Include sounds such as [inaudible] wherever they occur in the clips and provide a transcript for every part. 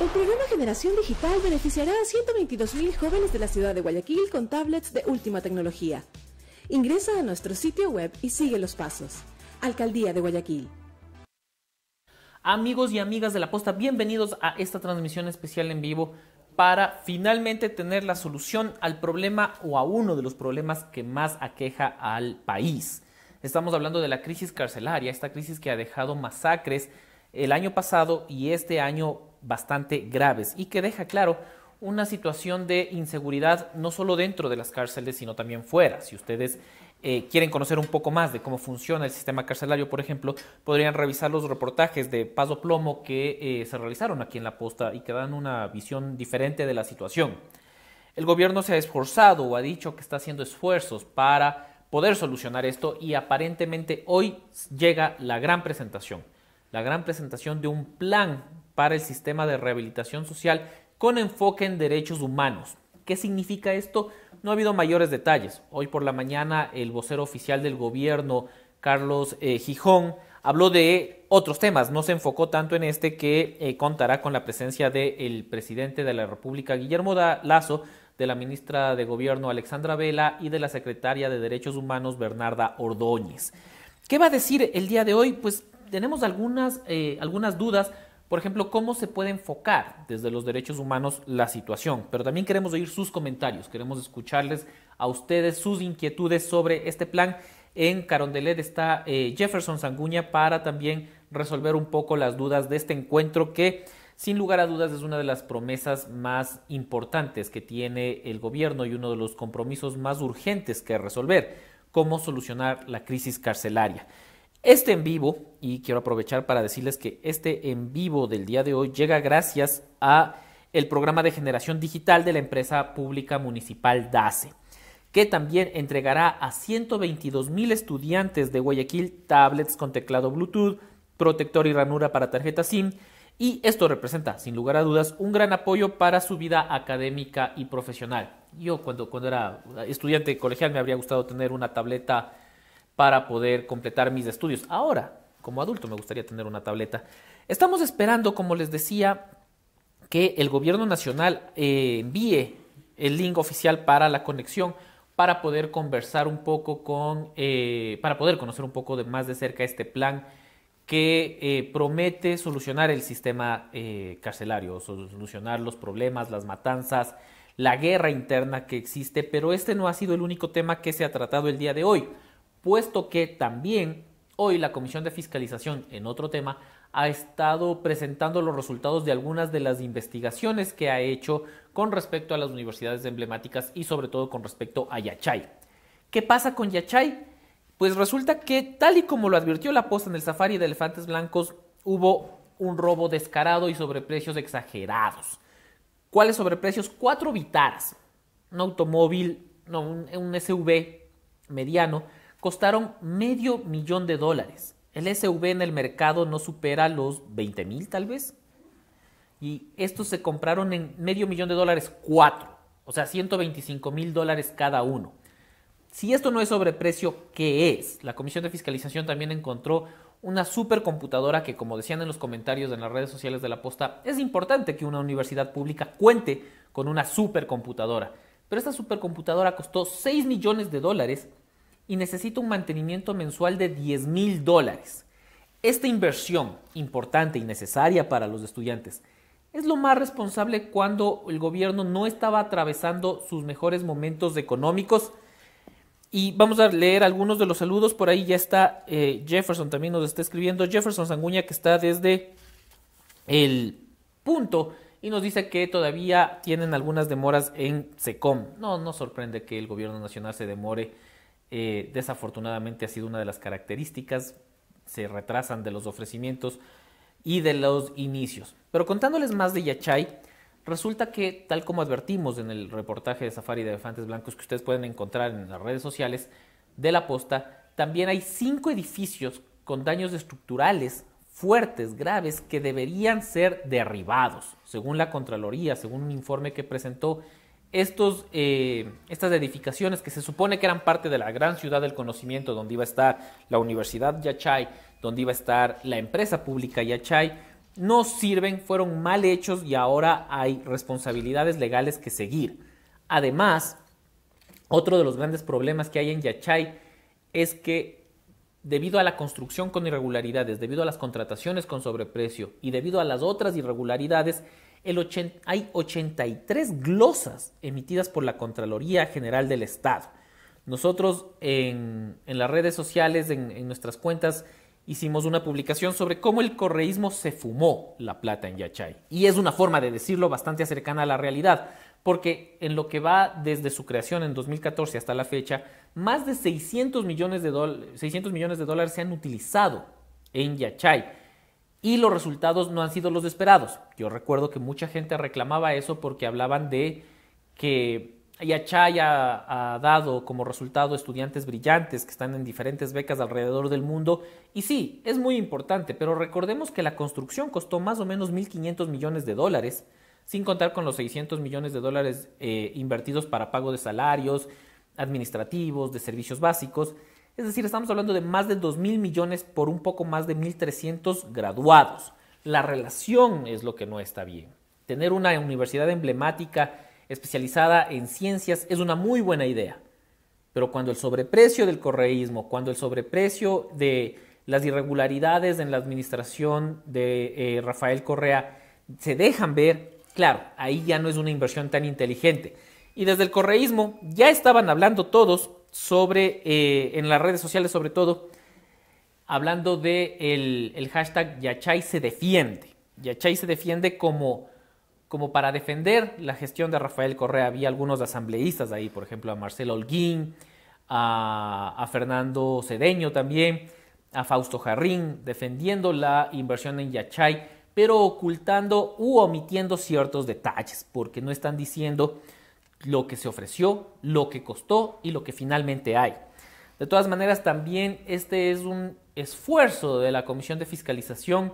El programa Generación Digital beneficiará a 122.000 jóvenes de la ciudad de Guayaquil con tablets de última tecnología. Ingresa a nuestro sitio web y sigue los pasos. Alcaldía de Guayaquil. Amigos y amigas de la posta, bienvenidos a esta transmisión especial en vivo para finalmente tener la solución al problema o a uno de los problemas que más aqueja al país. Estamos hablando de la crisis carcelaria, esta crisis que ha dejado masacres el año pasado y este año bastante graves y que deja claro una situación de inseguridad no solo dentro de las cárceles, sino también fuera. Si ustedes eh, quieren conocer un poco más de cómo funciona el sistema carcelario, por ejemplo, podrían revisar los reportajes de Paso Plomo que eh, se realizaron aquí en la posta y que dan una visión diferente de la situación. El gobierno se ha esforzado o ha dicho que está haciendo esfuerzos para poder solucionar esto y aparentemente hoy llega la gran presentación, la gran presentación de un plan el sistema de rehabilitación social con enfoque en derechos humanos. ¿Qué significa esto? No ha habido mayores detalles. Hoy por la mañana el vocero oficial del gobierno, Carlos eh, Gijón, habló de otros temas, no se enfocó tanto en este que eh, contará con la presencia del de presidente de la República, Guillermo Lazo, de la ministra de Gobierno, Alexandra Vela, y de la secretaria de Derechos Humanos, Bernarda Ordóñez. ¿Qué va a decir el día de hoy? Pues tenemos algunas, eh, algunas dudas por ejemplo, cómo se puede enfocar desde los derechos humanos la situación. Pero también queremos oír sus comentarios, queremos escucharles a ustedes sus inquietudes sobre este plan. En Carondelet está eh, Jefferson Sanguña para también resolver un poco las dudas de este encuentro que sin lugar a dudas es una de las promesas más importantes que tiene el gobierno y uno de los compromisos más urgentes que resolver, cómo solucionar la crisis carcelaria. Este en vivo, y quiero aprovechar para decirles que este en vivo del día de hoy llega gracias a el programa de generación digital de la empresa pública municipal DACE, que también entregará a 122 mil estudiantes de Guayaquil tablets con teclado Bluetooth, protector y ranura para tarjeta SIM, y esto representa, sin lugar a dudas, un gran apoyo para su vida académica y profesional. Yo cuando, cuando era estudiante colegial me habría gustado tener una tableta para poder completar mis estudios. Ahora, como adulto, me gustaría tener una tableta. Estamos esperando, como les decía, que el gobierno nacional eh, envíe el link oficial para la conexión para poder conversar un poco con, eh, para poder conocer un poco de más de cerca este plan que eh, promete solucionar el sistema carcelario, solucionar los problemas, las matanzas, la guerra interna que existe, pero este no ha sido el único tema que se ha tratado el día de hoy puesto que también hoy la Comisión de Fiscalización, en otro tema, ha estado presentando los resultados de algunas de las investigaciones que ha hecho con respecto a las universidades emblemáticas y sobre todo con respecto a Yachay. ¿Qué pasa con Yachay? Pues resulta que tal y como lo advirtió la posta en el safari de elefantes blancos, hubo un robo descarado y sobreprecios exagerados. ¿Cuáles sobreprecios? Cuatro vitaras. Un automóvil, un, un SUV mediano costaron medio millón de dólares. El SUV en el mercado no supera los 20 mil tal vez. Y estos se compraron en medio millón de dólares cuatro, o sea, 125 mil dólares cada uno. Si esto no es sobreprecio, ¿qué es? La Comisión de Fiscalización también encontró una supercomputadora que, como decían en los comentarios en las redes sociales de la posta, es importante que una universidad pública cuente con una supercomputadora. Pero esta supercomputadora costó 6 millones de dólares y necesita un mantenimiento mensual de 10 mil dólares. Esta inversión, importante y necesaria para los estudiantes, es lo más responsable cuando el gobierno no estaba atravesando sus mejores momentos económicos. Y vamos a leer algunos de los saludos. Por ahí ya está eh, Jefferson, también nos está escribiendo. Jefferson Sanguña que está desde el punto y nos dice que todavía tienen algunas demoras en SECOM. No, no sorprende que el gobierno nacional se demore eh, desafortunadamente ha sido una de las características, se retrasan de los ofrecimientos y de los inicios. Pero contándoles más de Yachay, resulta que tal como advertimos en el reportaje de Safari de Elefantes Blancos que ustedes pueden encontrar en las redes sociales de la posta, también hay cinco edificios con daños estructurales fuertes, graves, que deberían ser derribados, según la Contraloría, según un informe que presentó eh, estas edificaciones que se supone que eran parte de la gran ciudad del conocimiento, donde iba a estar la Universidad Yachay, donde iba a estar la empresa pública Yachay, no sirven, fueron mal hechos y ahora hay responsabilidades legales que seguir. Además, otro de los grandes problemas que hay en Yachay es que debido a la construcción con irregularidades, debido a las contrataciones con sobreprecio y debido a las otras irregularidades, hay 83 glosas emitidas por la Contraloría General del Estado. Nosotros en, las redes sociales, en, nuestras cuentas, hicimos una publicación sobre cómo el correísmo se fumó la plata en Yachay. Y es una forma de decirlo bastante cercana a la realidad, porque en lo que va desde su creación en 2014 hasta la fecha, más de millones de, 600 millones de dólares se han utilizado en Yachay y los resultados no han sido los esperados. Yo recuerdo que mucha gente reclamaba eso porque hablaban de que Yachaya ha dado como resultado estudiantes brillantes que están en diferentes becas alrededor del mundo. Y sí, es muy importante, pero recordemos que la construcción costó más o menos 1.500 millones de dólares, sin contar con los 600 millones de dólares eh, invertidos para pago de salarios administrativos, de servicios básicos. Es decir, estamos hablando de más de 2 mil millones por un poco más de 1.300 graduados. La relación es lo que no está bien. Tener una universidad emblemática especializada en ciencias es una muy buena idea. Pero cuando el sobreprecio del correísmo, cuando el sobreprecio de las irregularidades en la administración de eh, Rafael Correa se dejan ver, claro, ahí ya no es una inversión tan inteligente. Y desde el correísmo ya estaban hablando todos sobre, eh, en las redes sociales sobre todo, hablando de el, el hashtag Yachay se defiende. Yachay se defiende como, como para defender la gestión de Rafael Correa. Había algunos asambleístas ahí, por ejemplo, a Marcelo Holguín, a, Fernando Cedeño también, a Fausto Jarrín, defendiendo la inversión en Yachay, pero ocultando u omitiendo ciertos detalles, porque no están diciendo lo que se ofreció, lo que costó y lo que finalmente hay. De todas maneras, también este es un esfuerzo de la Comisión de Fiscalización.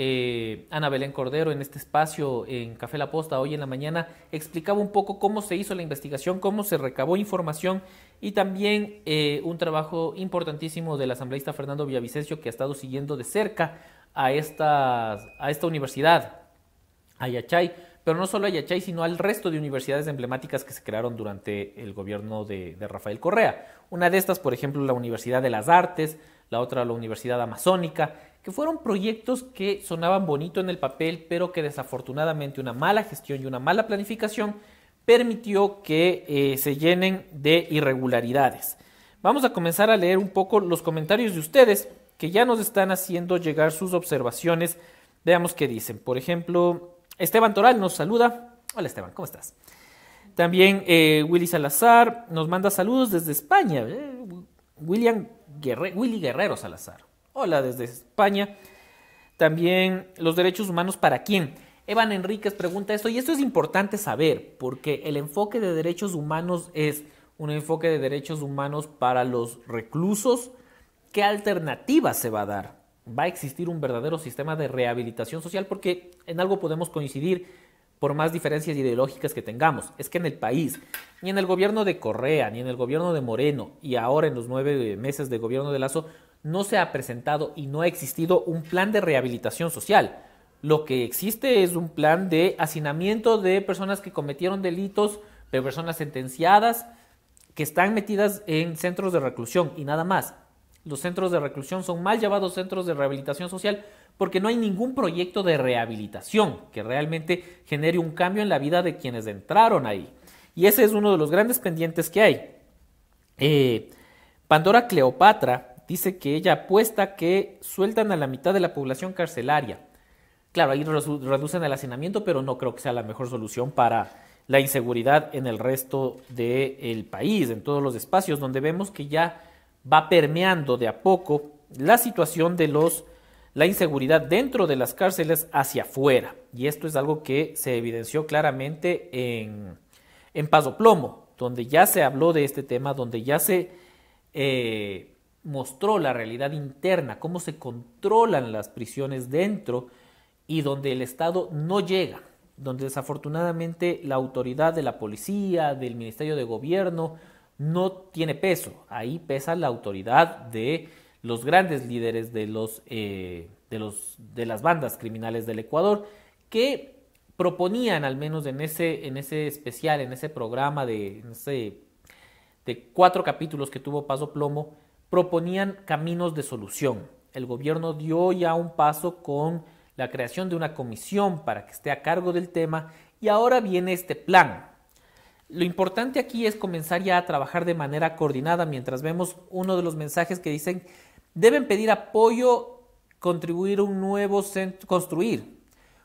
Eh, Ana Belén Cordero en este espacio en Café La Posta hoy en la mañana explicaba un poco cómo se hizo la investigación, cómo se recabó información y también eh, un trabajo importantísimo del asambleísta Fernando Villavicencio que ha estado siguiendo de cerca a esta, a esta universidad, Ayachay, pero no solo a Yachay, sino al resto de universidades emblemáticas que se crearon durante el gobierno de, Rafael Correa. Una de estas, por ejemplo, la Universidad de las Artes, la otra la Universidad Amazónica, que fueron proyectos que sonaban bonito en el papel, pero que desafortunadamente una mala gestión y una mala planificación permitió que eh, se llenen de irregularidades. Vamos a comenzar a leer un poco los comentarios de ustedes que ya nos están haciendo llegar sus observaciones. Veamos qué dicen. Por ejemplo, Esteban Toral nos saluda. Hola Esteban, ¿cómo estás? También eh, Willy Salazar nos manda saludos desde España. Eh, William Willy Guerrero Salazar. Hola desde España. También los derechos humanos para quién. Evan Enríquez pregunta esto y esto es importante saber porque el enfoque de derechos humanos es un enfoque de derechos humanos para los reclusos. ¿Qué alternativa se va a dar? va a existir un verdadero sistema de rehabilitación social porque en algo podemos coincidir por más diferencias ideológicas que tengamos. Es que en el país, ni en el gobierno de Correa, ni en el gobierno de Moreno, y ahora en los nueve eh, meses de gobierno de Lazo, no se ha presentado y no ha existido un plan de rehabilitación social. Lo que existe es un plan de hacinamiento de personas que cometieron delitos, de personas sentenciadas, que están metidas en centros de reclusión y nada más. Los centros de reclusión son mal llamados centros de rehabilitación social porque no hay ningún proyecto de rehabilitación que realmente genere un cambio en la vida de quienes entraron ahí. Y ese es uno de los grandes pendientes que hay. Eh, Pandora Cleopatra dice que ella apuesta que sueltan a la mitad de la población carcelaria. Claro, ahí reducen el hacinamiento, pero no creo que sea la mejor solución para la inseguridad en el resto del país, en todos los espacios donde vemos que ya va permeando de a poco la situación de los la inseguridad dentro de las cárceles hacia afuera. Y esto es algo que se evidenció claramente en, en Paso Plomo, donde ya se habló de este tema, donde ya se eh, mostró la realidad interna, cómo se controlan las prisiones dentro y donde el Estado no llega, donde desafortunadamente la autoridad de la policía, del Ministerio de Gobierno, no tiene peso. Ahí pesa la autoridad de los grandes líderes de, los, eh, de, los, de las bandas criminales del Ecuador, que proponían, al menos en ese, en ese especial, en ese programa de, de cuatro capítulos que tuvo Paso Plomo, proponían caminos de solución. El gobierno dio ya un paso con la creación de una comisión para que esté a cargo del tema y ahora viene este plan lo importante aquí es comenzar ya a trabajar de manera coordinada mientras vemos uno de los mensajes que dicen deben pedir apoyo, contribuir un nuevo centro, construir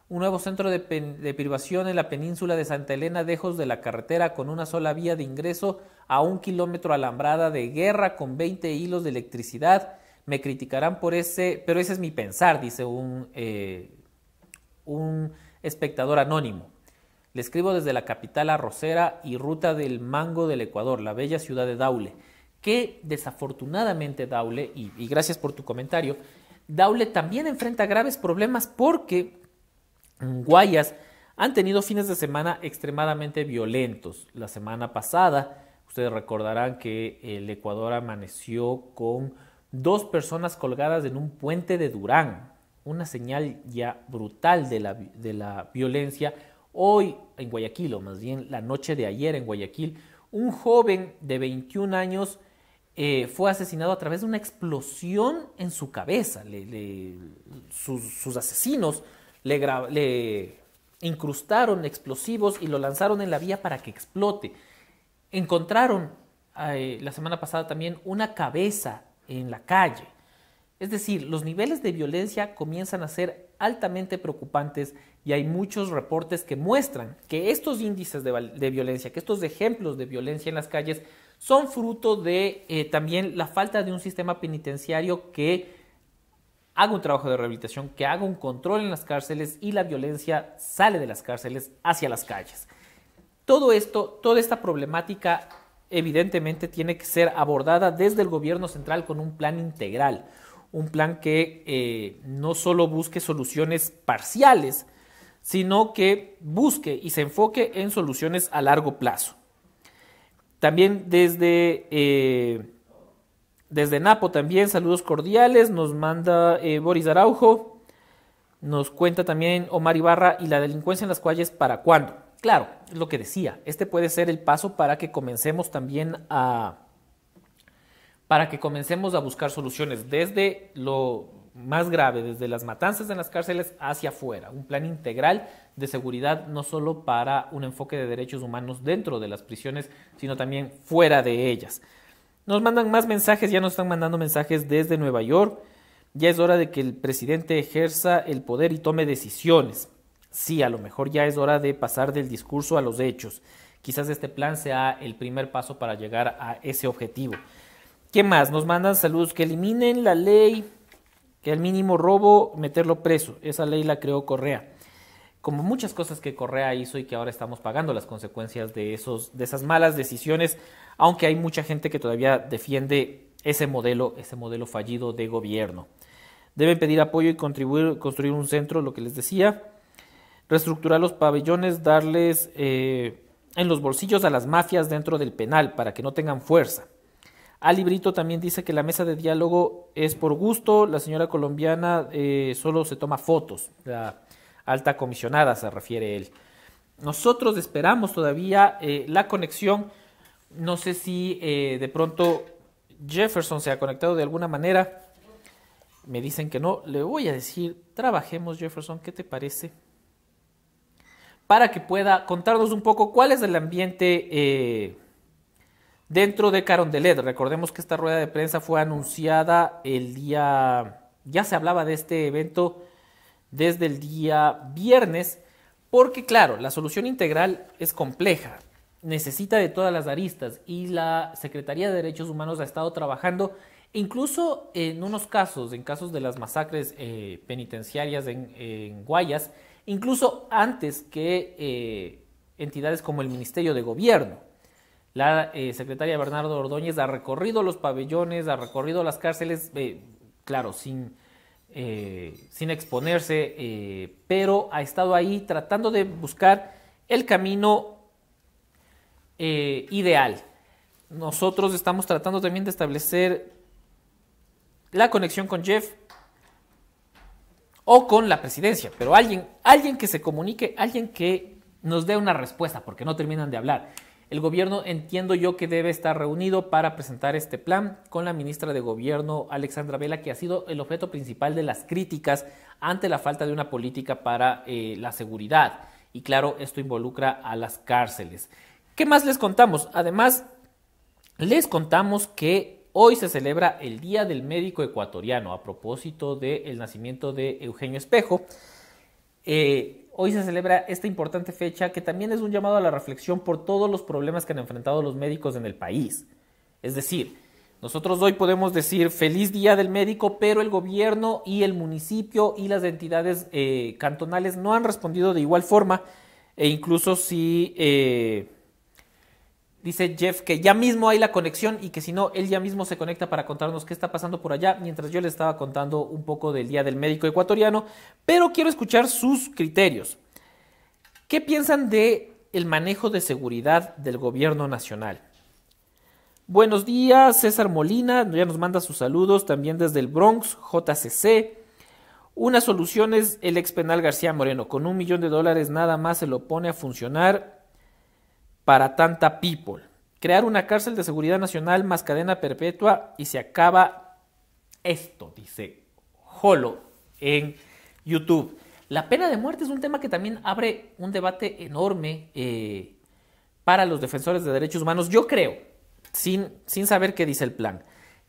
un nuevo centro de, privación en la península de Santa Elena, lejos de la carretera, con una sola vía de ingreso a un kilómetro alambrada de guerra con 20 hilos de electricidad. Me criticarán por ese, pero ese es mi pensar, dice un, eh, un espectador anónimo. Le escribo desde la capital arrocera y ruta del mango del Ecuador, la bella ciudad de Daule, que desafortunadamente Daule, y, gracias por tu comentario, Daule también enfrenta graves problemas porque Guayas han tenido fines de semana extremadamente violentos. La semana pasada, ustedes recordarán que el Ecuador amaneció con dos personas colgadas en un puente de Durán, una señal ya brutal de la, de la violencia Hoy, en Guayaquil, o más bien la noche de ayer en Guayaquil, un joven de 21 años eh, fue asesinado a través de una explosión en su cabeza. sus, asesinos le, incrustaron explosivos y lo lanzaron en la vía para que explote. Encontraron eh, la semana pasada también una cabeza en la calle. Es decir, los niveles de violencia comienzan a ser altamente preocupantes y hay muchos reportes que muestran que estos índices de, violencia, que estos ejemplos de violencia en las calles, son fruto de eh, también la falta de un sistema penitenciario que haga un trabajo de rehabilitación, que haga un control en las cárceles y la violencia sale de las cárceles hacia las calles. Todo esto, toda esta problemática evidentemente tiene que ser abordada desde el gobierno central con un plan integral, un plan que eh, no solo busque soluciones parciales, sino que busque y se enfoque en soluciones a largo plazo. También desde, eh, desde Napo, también saludos cordiales, nos manda eh, Boris Araujo, nos cuenta también Omar Ibarra y la delincuencia en las calles para cuándo. Claro, es lo que decía, este puede ser el paso para que comencemos también a para que comencemos a buscar soluciones desde lo más grave, desde las matanzas en las cárceles hacia afuera, un plan integral de seguridad no solo para un enfoque de derechos humanos dentro de las prisiones, sino también fuera de ellas. Nos mandan más mensajes, ya nos están mandando mensajes desde Nueva York. Ya es hora de que el presidente ejerza el poder y tome decisiones. Sí, a lo mejor ya es hora de pasar del discurso a los hechos. Quizás este plan sea el primer paso para llegar a ese objetivo. ¿Qué más? Nos mandan saludos que eliminen la ley que al mínimo robo meterlo preso. Esa ley la creó Correa. Como muchas cosas que Correa hizo y que ahora estamos pagando las consecuencias de, esos, de esas malas decisiones, aunque hay mucha gente que todavía defiende ese modelo, ese modelo fallido de gobierno. Deben pedir apoyo y contribuir, construir un centro, lo que les decía, reestructurar los pabellones, darles eh, en los bolsillos a las mafias dentro del penal para que no tengan fuerza Alibrito librito también dice que la mesa de diálogo es por gusto, la señora colombiana eh, solo se toma fotos, la alta comisionada se refiere él. Nosotros esperamos todavía eh, la conexión, no sé si eh, de pronto Jefferson se ha conectado de alguna manera, me dicen que no, le voy a decir, trabajemos Jefferson, ¿qué te parece? Para que pueda contarnos un poco cuál es el ambiente dentro de Carondelet. Recordemos que esta rueda de prensa fue anunciada el día, ya se hablaba de este evento desde el día viernes, porque claro, la solución integral es compleja, necesita de todas las aristas y la Secretaría de Derechos Humanos ha estado trabajando incluso en unos casos, en casos de las masacres eh, penitenciarias en, Guayas, incluso antes que eh, entidades como el Ministerio de Gobierno. La eh, secretaria Bernardo Ordóñez ha recorrido los pabellones, ha recorrido las cárceles, eh, claro, sin, eh, sin exponerse, pero ha estado ahí tratando de buscar el camino ideal. Nosotros estamos tratando también de establecer la conexión con Jeff o con la presidencia, pero alguien, alguien que se comunique, alguien que nos dé una respuesta, porque no terminan de hablar. El gobierno entiendo yo que debe estar reunido para presentar este plan con la ministra de Gobierno Alexandra Vela, que ha sido el objeto principal de las críticas ante la falta de una política para eh, la seguridad. Y claro, esto involucra a las cárceles. ¿Qué más les contamos? Además, les contamos que hoy se celebra el Día del Médico Ecuatoriano a propósito del nacimiento de Eugenio Espejo. Eh, hoy se celebra esta importante fecha que también es un llamado a la reflexión por todos los problemas que han enfrentado los médicos en el país. Es decir, nosotros hoy podemos decir feliz día del médico, pero el gobierno y el municipio y las entidades eh, cantonales no han respondido de igual forma e incluso si... Eh, Dice Jeff que ya mismo hay la conexión y que si no, él ya mismo se conecta para contarnos qué está pasando por allá, mientras yo le estaba contando un poco del Día del Médico Ecuatoriano, pero quiero escuchar sus criterios. ¿Qué piensan de el manejo de seguridad del gobierno nacional? Buenos días, César Molina, ya nos manda sus saludos también desde el Bronx, JCC. Una solución es el ex penal García Moreno. Con un millón de dólares nada más se lo pone a funcionar para tanta people. Crear una cárcel de seguridad nacional más cadena perpetua y se acaba esto, dice Holo en YouTube. La pena de muerte es un tema que también abre un debate enorme eh, para los defensores de derechos humanos. Yo creo, sin, sin saber qué dice el plan,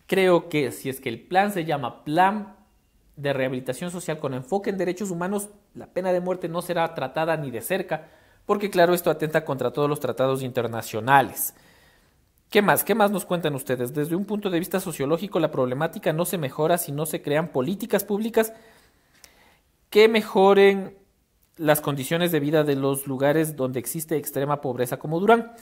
creo que si es que el plan se llama Plan de Rehabilitación Social con enfoque en derechos humanos, la pena de muerte no será tratada ni de cerca porque claro, esto atenta contra todos los tratados internacionales. ¿Qué más? ¿Qué más nos cuentan ustedes? Desde un punto de vista sociológico, la problemática no se mejora si no se crean políticas públicas que mejoren las condiciones de vida de los lugares donde existe extrema pobreza como Durán.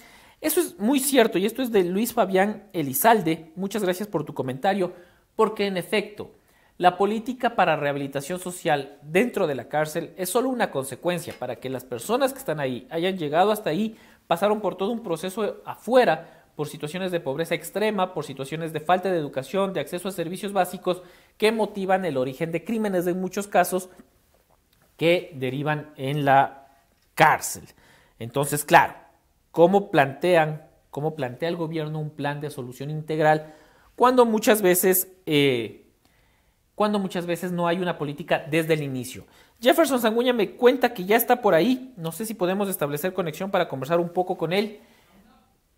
Eso es muy cierto y esto es de Luis Fabián Elizalde. Muchas gracias por tu comentario, porque en efecto, la política para rehabilitación social dentro de la cárcel es solo una consecuencia para que las personas que están ahí hayan llegado hasta ahí, pasaron por todo un proceso afuera, por situaciones de pobreza extrema, por situaciones de falta de educación, de acceso a servicios básicos que motivan el origen de crímenes en muchos casos que derivan en la cárcel. Entonces, claro, ¿cómo plantean, cómo plantea el gobierno un plan de solución integral cuando muchas veces eh, cuando muchas veces no hay una política desde el inicio. Jefferson Sanguña me cuenta que ya está por ahí. No sé si podemos establecer conexión para conversar un poco con él.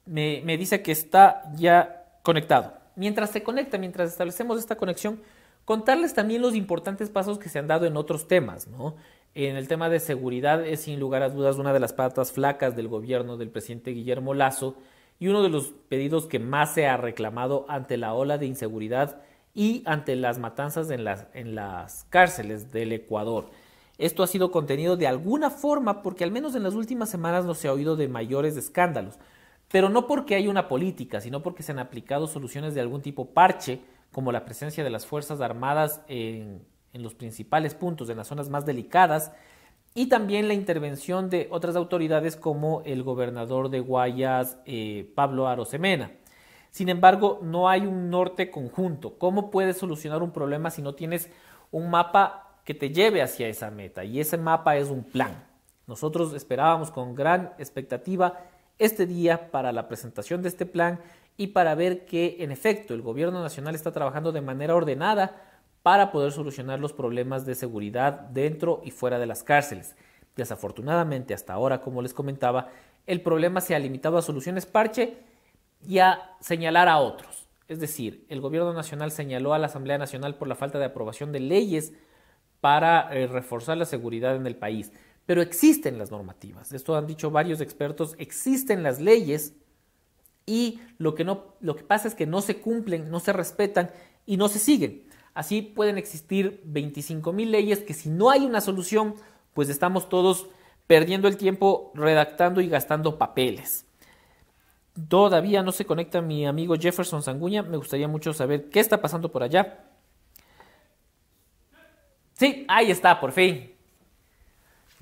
Me, me dice que está ya conectado. Mientras se conecta, mientras establecemos esta conexión, contarles también los importantes pasos que se han dado en otros temas, ¿no? En el tema de seguridad es sin lugar a dudas una de las patas flacas del gobierno del presidente Guillermo Lazo y uno de los pedidos que más se ha reclamado ante la ola de inseguridad y ante las matanzas en las, cárceles del Ecuador. Esto ha sido contenido de alguna forma porque al menos en las últimas semanas no se ha oído de mayores escándalos, pero no porque hay una política, sino porque se han aplicado soluciones de algún tipo parche, como la presencia de las Fuerzas Armadas en, los principales puntos, en las zonas más delicadas, y también la intervención de otras autoridades como el gobernador de Guayas, eh, Pablo Pablo Semena. Sin embargo, no hay un norte conjunto. ¿Cómo puedes solucionar un problema si no tienes un mapa que te lleve hacia esa meta? Y ese mapa es un plan. Nosotros esperábamos con gran expectativa este día para la presentación de este plan y para ver que en efecto el gobierno nacional está trabajando de manera ordenada para poder solucionar los problemas de seguridad dentro y fuera de las cárceles. Desafortunadamente hasta ahora, como les comentaba, el problema se ha limitado a soluciones parche y a señalar a otros. Es decir, el gobierno nacional señaló a la Asamblea Nacional por la falta de aprobación de leyes para eh, reforzar la seguridad en el país. Pero existen las normativas, esto han dicho varios expertos, existen las leyes y lo que, no, lo que pasa es que no se cumplen, no se respetan y no se siguen. Así pueden existir 25 mil leyes que si no hay una solución, pues estamos todos perdiendo el tiempo redactando y gastando papeles. Todavía no se conecta mi amigo Jefferson Sanguña. Me gustaría mucho saber qué está pasando por allá. Sí, ahí está, por fin.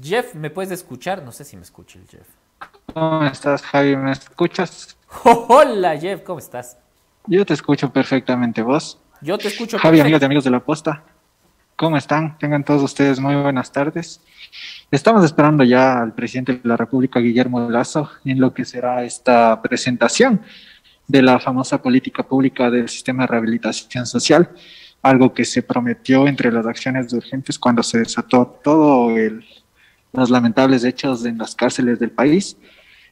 Jeff, ¿me puedes escuchar? No sé si me escucha el Jeff. ¿Cómo estás, Javi? ¿Me escuchas? [laughs] Hola, Jeff, ¿cómo estás? Yo te escucho perfectamente, ¿vos? Yo te escucho Javi, de amigos de la posta. ¿Cómo están? Tengan todos ustedes muy buenas tardes. Estamos esperando ya al presidente de la República, Guillermo Lazo, en lo que será esta presentación de la famosa política pública del sistema de rehabilitación social, algo que se prometió entre las acciones urgentes cuando se desató todo el, los lamentables hechos en las cárceles del país.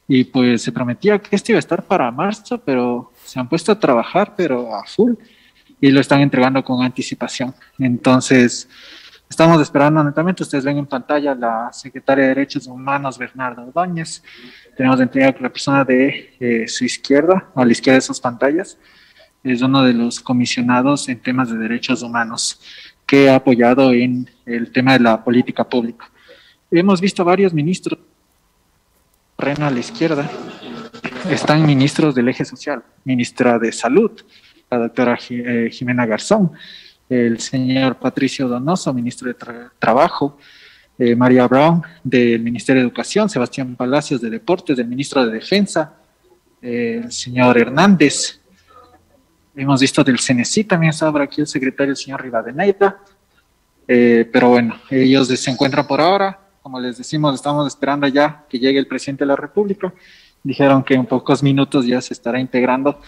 Y pues se prometía que este iba a estar para marzo, pero se han puesto a trabajar, pero a full y lo están entregando con anticipación. Entonces, estamos esperando netamente. Ustedes ven en pantalla la secretaria de Derechos Humanos, ...Bernardo Ordóñez. Tenemos entregado con la persona de eh, su izquierda, a la izquierda de sus pantallas. Es uno de los comisionados en temas de derechos humanos que ha apoyado en el tema de la política pública. Hemos visto varios ministros Reno a la izquierda, están ministros del eje social, ministra de salud, la doctora eh, Jimena Garzón, el señor Patricio Donoso, ministro de Trabajo, eh, María Brown del Ministerio de Educación, Sebastián Palacios de Deportes, del ministro de Defensa, el señor Hernández. Hemos visto del CNC también está aquí el secretario, el señor Rivadeneida. Eh, pero bueno, ellos se encuentran por ahora. Como les decimos, estamos esperando ya que llegue el presidente de la República. Dijeron que en pocos minutos ya se estará integrando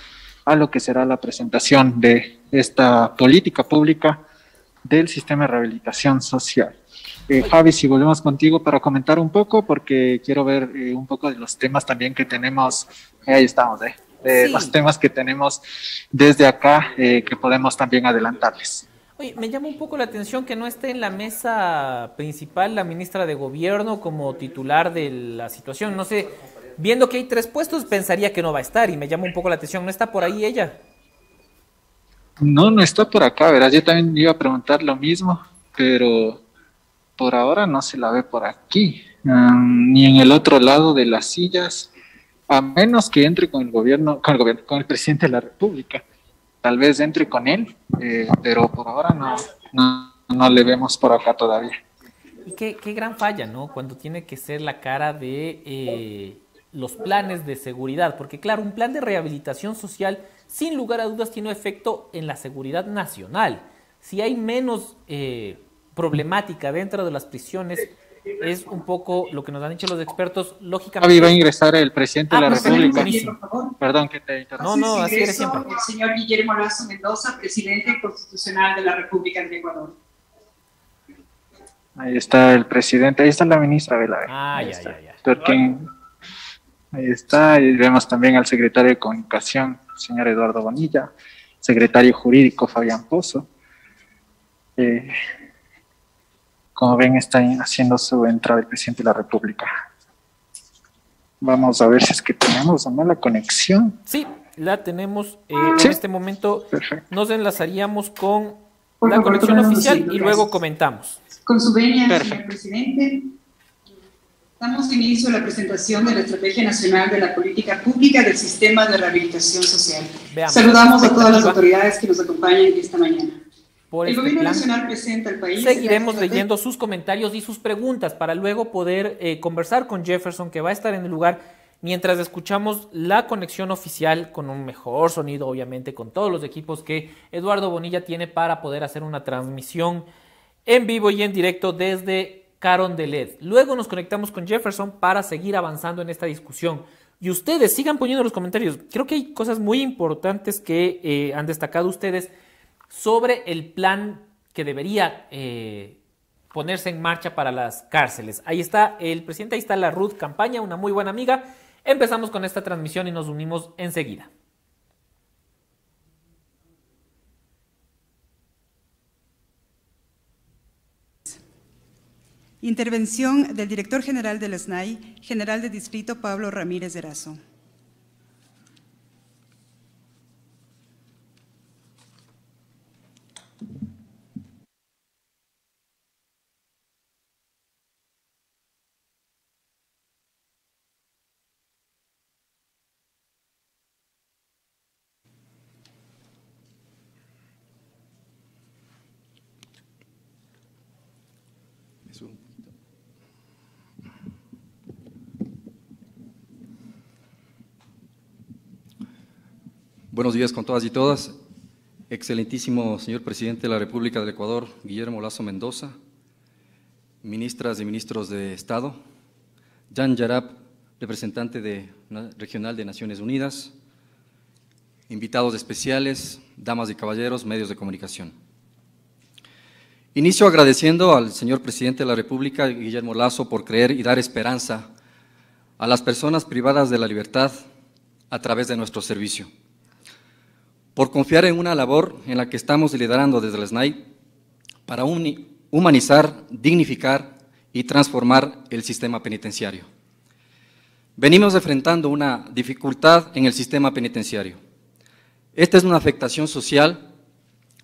a lo que será la presentación de esta política pública del sistema de rehabilitación social. Eh, Javi, si volvemos contigo para comentar un poco, porque quiero ver eh, un poco de los temas también que tenemos, eh, ahí estamos, de los temas que tenemos desde acá que podemos también adelantarles. Oye, me llama un poco la atención que no esté en la mesa principal la ministra de Gobierno como titular de la situación. No sé Viendo que hay tres puestos, pensaría que no va a estar y me llama un poco la atención. ¿No está por ahí ella? No, no está por acá, verás. Yo también iba a preguntar lo mismo, pero por ahora no se la ve por aquí, ah, ni en el otro lado de las sillas, a menos que entre con el gobierno, con el presidente de la República. Tal vez entre con él, eh, pero por ahora no, no, le vemos por acá todavía. Y qué, gran falla, ¿no? Cuando tiene que ser la cara de eh, los planes de seguridad, porque claro, un plan de rehabilitación social sin lugar a dudas tiene efecto en la seguridad nacional. Si hay menos eh, problemática dentro de las prisiones, es un poco lo que nos han dicho los expertos, lógicamente... Javi va a ingresar el presidente de ah, la pues, República. Perdón que te interrumpa. No, no, así eres siempre. El señor Guillermo Lazo Mendoza, presidente constitucional de la República de Ecuador. Ahí está el presidente, ahí está la ministra Vela. Ah, ya, ya, ya, ahí está. Y vemos también al secretario de Comunicación, señor Eduardo Bonilla, secretario jurídico Fabián Pozo. Eh, como ven, está haciendo su entrada el presidente de la República. Vamos a ver si es que tenemos ¿no? La conexión. Sí, la tenemos eh, en este momento. Nos enlazaríamos con la conexión oficial y luego comentamos. Con su venia, señor presidente. Damos inicio a la presentación de la Estrategia Nacional de la Política Pública del Sistema de Rehabilitación Social. Saludamos a todas las autoridades que nos acompañan esta mañana. el este Gobierno Nacional presenta al país. Seguiremos leyendo sus comentarios y sus preguntas para luego poder eh, conversar con Jefferson, que va a estar en el lugar mientras escuchamos la conexión oficial con un mejor sonido, obviamente, con todos los equipos que Eduardo Bonilla tiene para poder hacer una transmisión en vivo y en directo desde Caron de LED. Luego nos conectamos con Jefferson para seguir avanzando en esta discusión. Y ustedes sigan poniendo los comentarios. Creo que hay cosas muy importantes que eh, han destacado ustedes sobre el plan que debería eh, ponerse en marcha para las cárceles. Ahí está el presidente, ahí está la Ruth Campaña, una muy buena amiga. Empezamos con esta transmisión y nos unimos enseguida. Intervención del director general del SNAI, general de distrito Pablo Ramírez Erazo. Buenos días con todas y todas. Excelentísimo señor presidente de la República del Ecuador, Guillermo Lazo Mendoza, ministras y ministros de Estado, Jan Jarab, representante de, regional de Naciones Unidas, invitados especiales, damas y caballeros, medios de comunicación. Inicio agradeciendo al señor presidente de la República, Guillermo Lazo, por creer y dar esperanza a las personas privadas de la libertad a través de nuestro servicio por confiar en una labor en la que estamos liderando desde la SNAI para humanizar, dignificar y transformar el sistema penitenciario. Venimos enfrentando una dificultad en el sistema penitenciario. Esta es una afectación social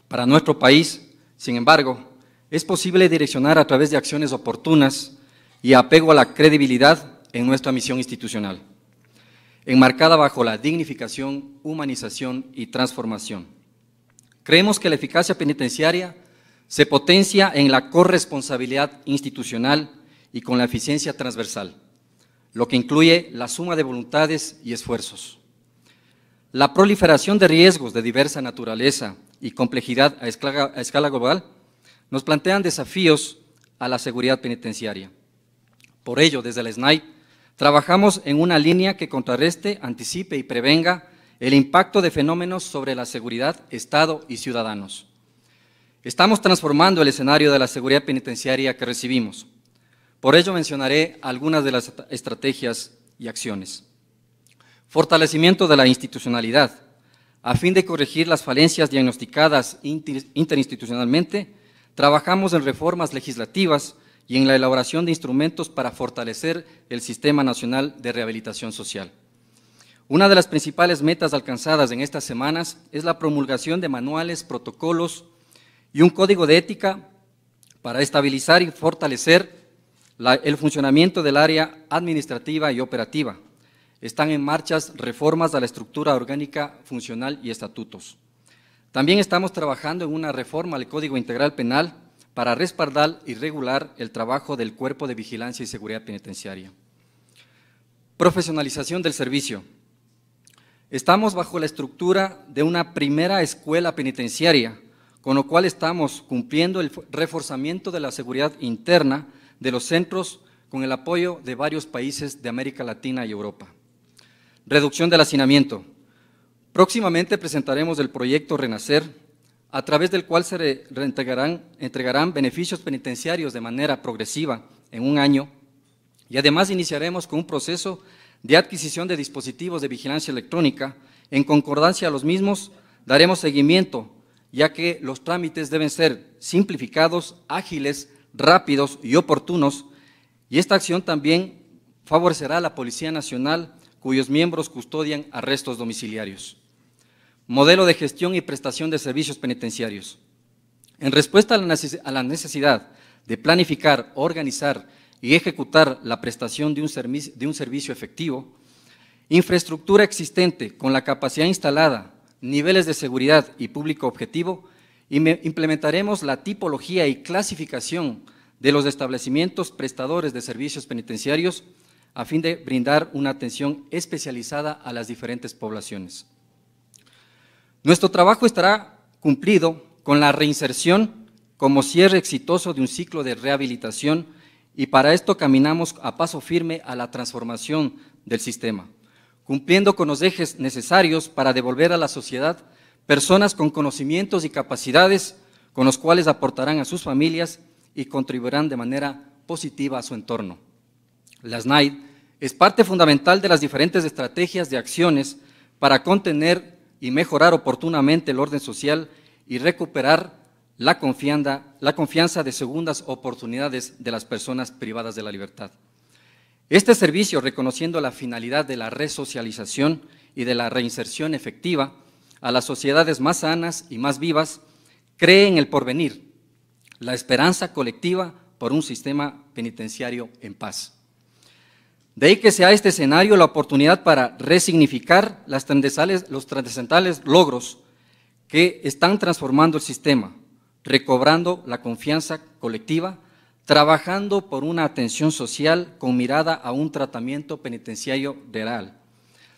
para nuestro país, sin embargo, es posible direccionar a través de acciones oportunas y apego a la credibilidad en nuestra misión institucional enmarcada bajo la dignificación, humanización y transformación. Creemos que la eficacia penitenciaria se potencia en la corresponsabilidad institucional y con la eficiencia transversal, lo que incluye la suma de voluntades y esfuerzos. La proliferación de riesgos de diversa naturaleza y complejidad a escala, global nos plantean desafíos a la seguridad penitenciaria. Por ello, desde la SNAI Trabajamos en una línea que contrarreste, anticipe y prevenga el impacto de fenómenos sobre la seguridad, Estado y ciudadanos. Estamos transformando el escenario de la seguridad penitenciaria que recibimos. Por ello mencionaré algunas de las estrategias y acciones. Fortalecimiento de la institucionalidad, a fin de corregir las falencias diagnosticadas interinstitucionalmente, trabajamos en reformas legislativas y en la elaboración de instrumentos para fortalecer el Sistema Nacional de Rehabilitación Social. Una de las principales metas alcanzadas en estas semanas es la promulgación de manuales, protocolos y un código de ética para estabilizar y fortalecer el funcionamiento del área administrativa y operativa. Están en marcha reformas a la estructura orgánica, funcional y estatutos. También estamos trabajando en una reforma al Código Integral Penal para respaldar y regular el trabajo del Cuerpo de Vigilancia y Seguridad Penitenciaria. Profesionalización del servicio. Estamos bajo la estructura de una primera escuela penitenciaria, con lo cual estamos cumpliendo el reforzamiento de la seguridad interna de los centros con el apoyo de varios países de América Latina y Europa. Reducción del hacinamiento. Próximamente presentaremos el proyecto Renacer, a través del cual se entregarán beneficios penitenciarios de manera progresiva en un año y además iniciaremos con un proceso de adquisición de dispositivos de vigilancia electrónica. En concordancia a los mismos, daremos seguimiento, ya que los trámites deben ser simplificados, ágiles, rápidos y oportunos, y esta acción también favorecerá a la Policía Nacional, cuyos miembros custodian arrestos domiciliarios modelo de gestión y prestación de servicios penitenciarios. En respuesta a la necesidad de planificar, organizar y ejecutar la prestación de un, servicio, efectivo, infraestructura existente con la capacidad instalada, niveles de seguridad y público objetivo, implementaremos la tipología y clasificación de los establecimientos prestadores de servicios penitenciarios a fin de brindar una atención especializada a las diferentes poblaciones. Nuestro trabajo estará cumplido con la reinserción como cierre exitoso de un ciclo de rehabilitación y para esto caminamos a paso firme a la transformación del sistema, cumpliendo con los ejes necesarios para devolver a la sociedad personas con conocimientos y capacidades con los cuales aportarán a sus familias y contribuirán de manera positiva a su entorno. Las SNAID es parte fundamental de las diferentes estrategias de acciones para contener y mejorar oportunamente el orden social y recuperar la confianza, de segundas oportunidades de las personas privadas de la libertad. Este servicio, reconociendo la finalidad de la resocialización y de la reinserción efectiva a las sociedades más sanas y más vivas, cree en el porvenir, la esperanza colectiva por un sistema penitenciario en paz. De ahí que sea este escenario la oportunidad para resignificar los trascendentales logros que están transformando el sistema, recobrando la confianza colectiva, trabajando por una atención social con mirada a un tratamiento penitenciario real,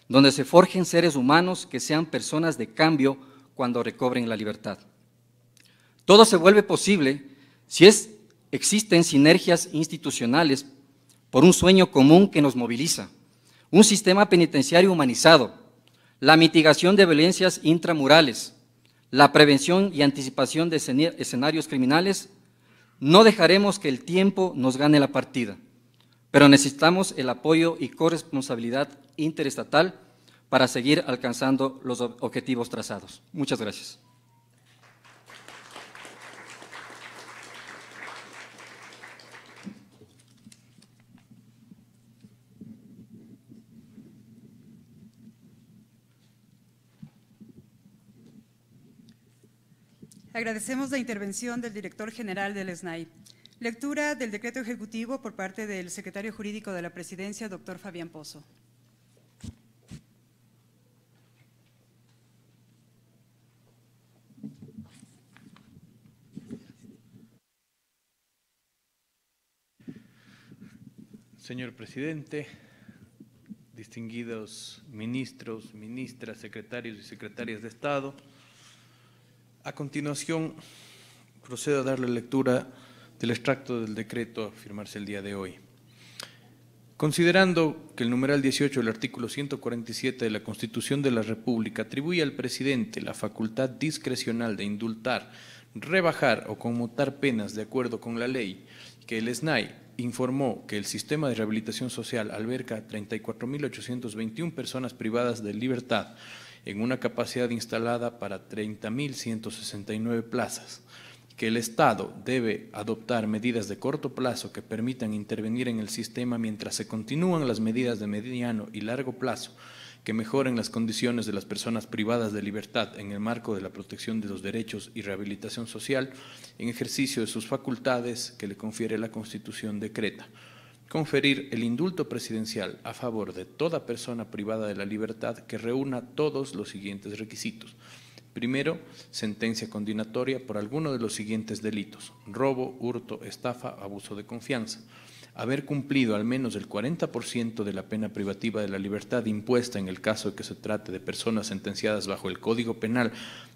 donde se forjen seres humanos que sean personas de cambio cuando recobren la libertad. Todo se vuelve posible si existen sinergias institucionales por un sueño común que nos moviliza, un sistema penitenciario humanizado, la mitigación de violencias intramurales, la prevención y anticipación de escenarios criminales, no dejaremos que el tiempo nos gane la partida, pero necesitamos el apoyo y corresponsabilidad interestatal para seguir alcanzando los objetivos trazados. Muchas gracias. Agradecemos la intervención del director general del SNAI. Lectura del decreto ejecutivo por parte del secretario jurídico de la presidencia, doctor Fabián Pozo. Señor presidente, distinguidos ministros, ministras, secretarios y secretarias de Estado, a continuación, procedo a dar la lectura del extracto del decreto a firmarse el día de hoy. Considerando que el numeral 18 del artículo 147 de la Constitución de la República atribuye al presidente la facultad discrecional de indultar, rebajar o conmutar penas de acuerdo con la ley, que el SNAI informó que el sistema de rehabilitación social alberga a 34.821 personas privadas de libertad en una capacidad instalada para 30.169 plazas, que el Estado debe adoptar medidas de corto plazo que permitan intervenir en el sistema mientras se continúan las medidas de mediano y largo plazo que mejoren las condiciones de las personas privadas de libertad en el marco de la protección de los derechos y rehabilitación social en ejercicio de sus facultades que le confiere la Constitución decreta conferir el indulto presidencial a favor de toda persona privada de la libertad que reúna todos los siguientes requisitos. Primero, sentencia condenatoria por alguno de los siguientes delitos, robo, hurto, estafa, abuso de confianza. Haber cumplido al menos el 40% de la pena privativa de la libertad impuesta en el caso de que se trate de personas sentenciadas bajo el Código Penal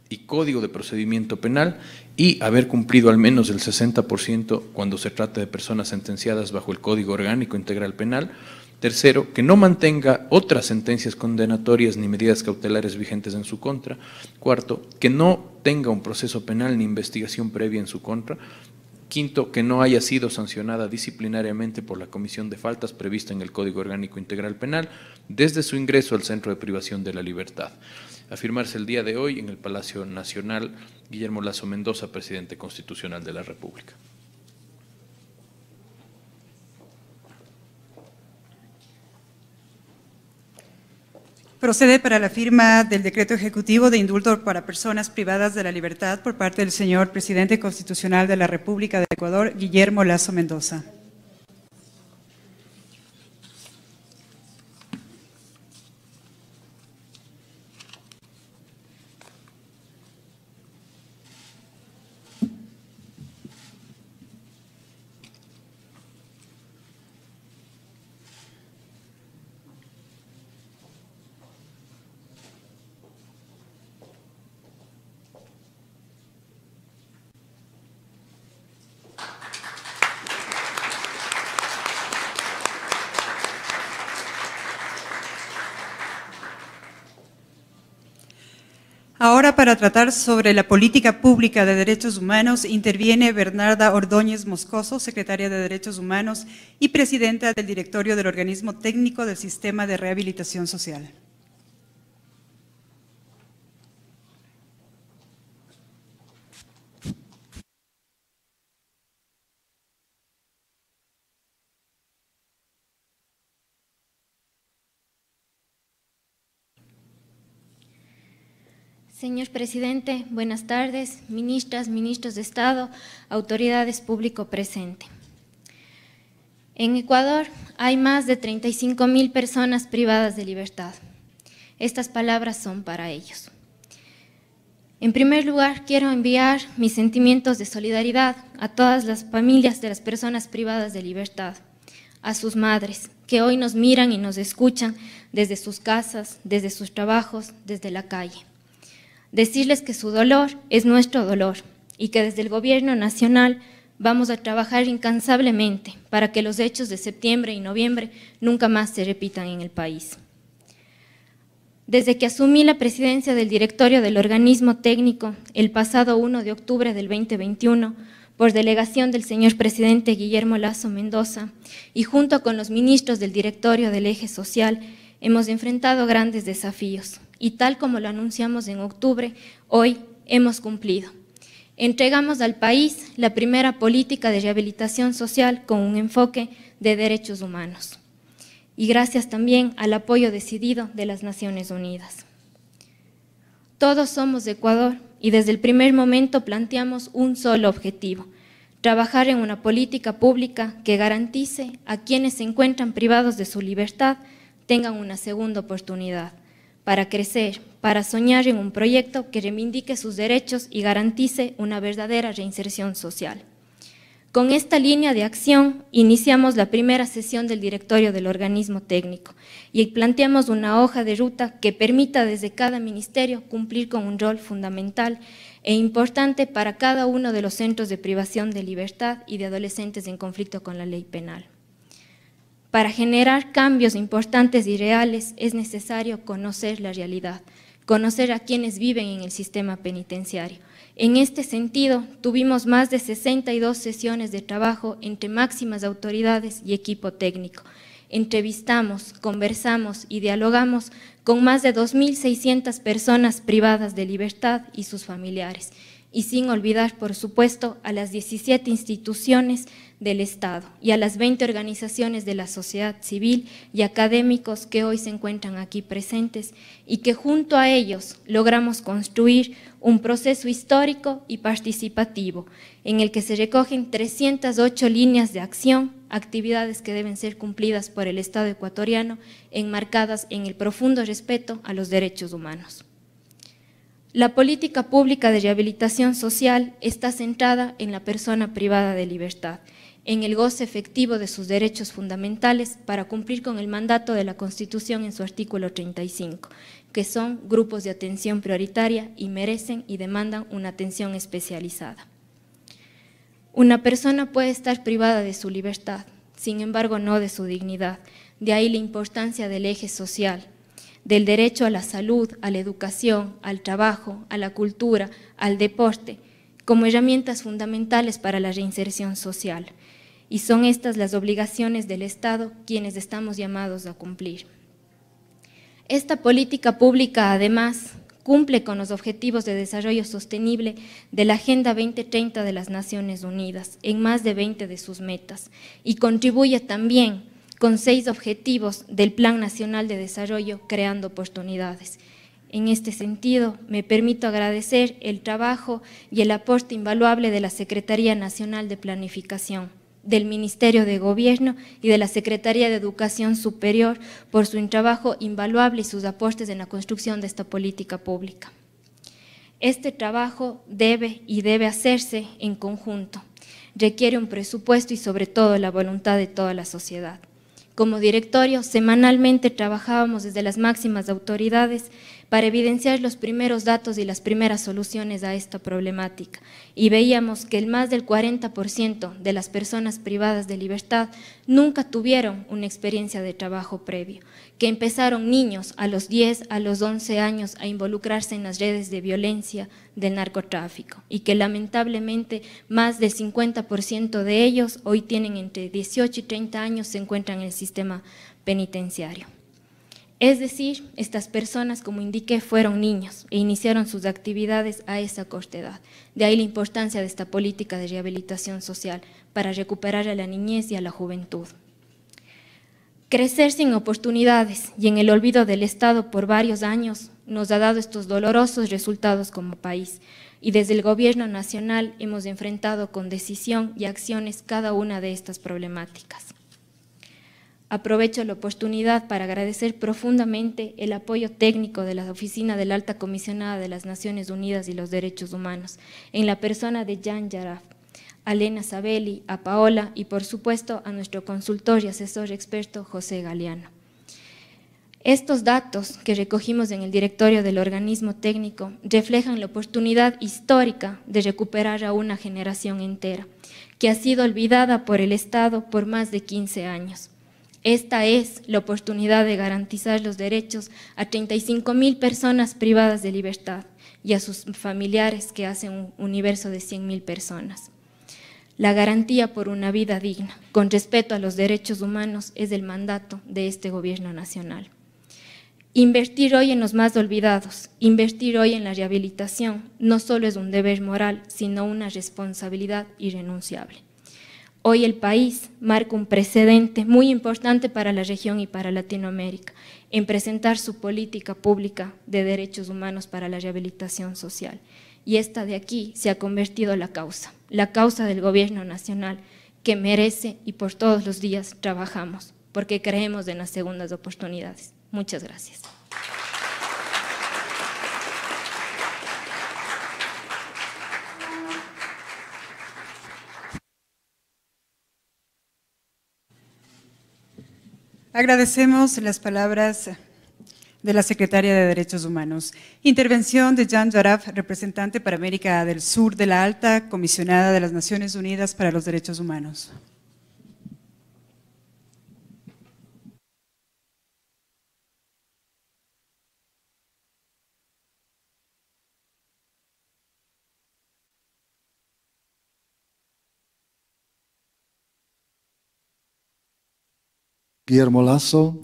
y Código de Procedimiento Penal y haber cumplido al menos el 60% cuando se trata de personas sentenciadas bajo el Código Orgánico Integral Penal. Tercero, que no mantenga otras sentencias condenatorias ni medidas cautelares vigentes en su contra. Cuarto, que no tenga un proceso penal ni investigación previa en su contra. Quinto, que no haya sido sancionada disciplinariamente por la comisión de faltas prevista en el Código Orgánico Integral Penal desde su ingreso al Centro de Privación de la Libertad a firmarse el día de hoy en el Palacio Nacional Guillermo Lazo Mendoza, presidente constitucional de la República. Procede para la firma del decreto ejecutivo de indulto para personas privadas de la libertad por parte del señor presidente constitucional de la República de Ecuador, Guillermo Lazo Mendoza. Ahora para tratar sobre la política pública de derechos humanos interviene Bernarda Ordóñez Moscoso, secretaria de Derechos Humanos y presidenta del directorio del organismo técnico del Sistema de Rehabilitación Social. Señor presidente, buenas tardes, ministras, ministros de Estado, autoridades público presente. En Ecuador hay más de 35 mil personas privadas de libertad. Estas palabras son para ellos. En primer lugar, quiero enviar mis sentimientos de solidaridad a todas las familias de las personas privadas de libertad, a sus madres, que hoy nos miran y nos escuchan desde sus casas, desde sus trabajos, desde la calle decirles que su dolor es nuestro dolor y que desde el Gobierno Nacional vamos a trabajar incansablemente para que los hechos de septiembre y noviembre nunca más se repitan en el país. Desde que asumí la presidencia del directorio del organismo técnico el pasado 1 de octubre del 2021, por delegación del señor presidente Guillermo Lazo Mendoza y junto con los ministros del directorio del eje social, hemos enfrentado grandes desafíos, y tal como lo anunciamos en octubre, hoy hemos cumplido. Entregamos al país la primera política de rehabilitación social con un enfoque de derechos humanos. Y gracias también al apoyo decidido de las Naciones Unidas. Todos somos de Ecuador y desde el primer momento planteamos un solo objetivo, trabajar en una política pública que garantice a quienes se encuentran privados de su libertad tengan una segunda oportunidad para crecer, para soñar en un proyecto que reivindique sus derechos y garantice una verdadera reinserción social. Con esta línea de acción iniciamos la primera sesión del directorio del organismo técnico y planteamos una hoja de ruta que permita desde cada ministerio cumplir con un rol fundamental e importante para cada uno de los centros de privación de libertad y de adolescentes en conflicto con la ley penal. Para generar cambios importantes y reales es necesario conocer la realidad, conocer a quienes viven en el sistema penitenciario. En este sentido, tuvimos más de 62 sesiones de trabajo entre máximas autoridades y equipo técnico. Entrevistamos, conversamos y dialogamos con más de 2.600 personas privadas de libertad y sus familiares. Y sin olvidar, por supuesto, a las 17 instituciones del Estado y a las 20 organizaciones de la sociedad civil y académicos que hoy se encuentran aquí presentes y que junto a ellos logramos construir un proceso histórico y participativo en el que se recogen 308 líneas de acción, actividades que deben ser cumplidas por el Estado ecuatoriano enmarcadas en el profundo respeto a los derechos humanos. La política pública de rehabilitación social está centrada en la persona privada de libertad en el goce efectivo de sus derechos fundamentales para cumplir con el mandato de la Constitución en su artículo 35, que son grupos de atención prioritaria y merecen y demandan una atención especializada. Una persona puede estar privada de su libertad, sin embargo no de su dignidad. De ahí la importancia del eje social, del derecho a la salud, a la educación, al trabajo, a la cultura, al deporte, como herramientas fundamentales para la reinserción social y son estas las obligaciones del Estado quienes estamos llamados a cumplir. Esta política pública, además, cumple con los objetivos de desarrollo sostenible de la Agenda 2030 de las Naciones Unidas en más de 20 de sus metas y contribuye también con seis objetivos del Plan Nacional de Desarrollo Creando Oportunidades. En este sentido, me permito agradecer el trabajo y el aporte invaluable de la Secretaría Nacional de Planificación del Ministerio de Gobierno y de la Secretaría de Educación Superior por su trabajo invaluable y sus aportes en la construcción de esta política pública. Este trabajo debe y debe hacerse en conjunto. Requiere un presupuesto y sobre todo la voluntad de toda la sociedad. Como directorio, semanalmente trabajábamos desde las máximas autoridades para evidenciar los primeros datos y las primeras soluciones a esta problemática. Y veíamos que el más del 40% de las personas privadas de libertad nunca tuvieron una experiencia de trabajo previo, que empezaron niños a los 10, a los 11 años a involucrarse en las redes de violencia del narcotráfico y que lamentablemente más del 50% de ellos hoy tienen entre 18 y 30 años se encuentran en el sistema penitenciario. Es decir, estas personas, como indiqué, fueron niños e iniciaron sus actividades a esa corta edad. De ahí la importancia de esta política de rehabilitación social para recuperar a la niñez y a la juventud. Crecer sin oportunidades y en el olvido del Estado por varios años nos ha dado estos dolorosos resultados como país y desde el Gobierno Nacional hemos enfrentado con decisión y acciones cada una de estas problemáticas. Aprovecho la oportunidad para agradecer profundamente el apoyo técnico de la Oficina de la Alta Comisionada de las Naciones Unidas y los Derechos Humanos, en la persona de Jan Yaraf, a Elena Sabelli, a Paola y por supuesto a nuestro consultor y asesor experto José Galeano. Estos datos que recogimos en el directorio del organismo técnico reflejan la oportunidad histórica de recuperar a una generación entera, que ha sido olvidada por el Estado por más de 15 años. Esta es la oportunidad de garantizar los derechos a 35 mil personas privadas de libertad y a sus familiares que hacen un universo de mil personas. La garantía por una vida digna, con respeto a los derechos humanos, es el mandato de este gobierno nacional. Invertir hoy en los más olvidados, invertir hoy en la rehabilitación, no solo es un deber moral, sino una responsabilidad irrenunciable. Hoy el país marca un precedente muy importante para la región y para Latinoamérica en presentar su política pública de derechos humanos para la rehabilitación social. Y esta de aquí se ha convertido en la causa, la causa del gobierno nacional que merece y por todos los días trabajamos, porque creemos en las segundas oportunidades. Muchas gracias. Agradecemos las palabras de la Secretaria de Derechos Humanos. Intervención de Jan Jaraf, representante para América del Sur de la Alta Comisionada de las Naciones Unidas para los Derechos Humanos. Guillermo Lazo,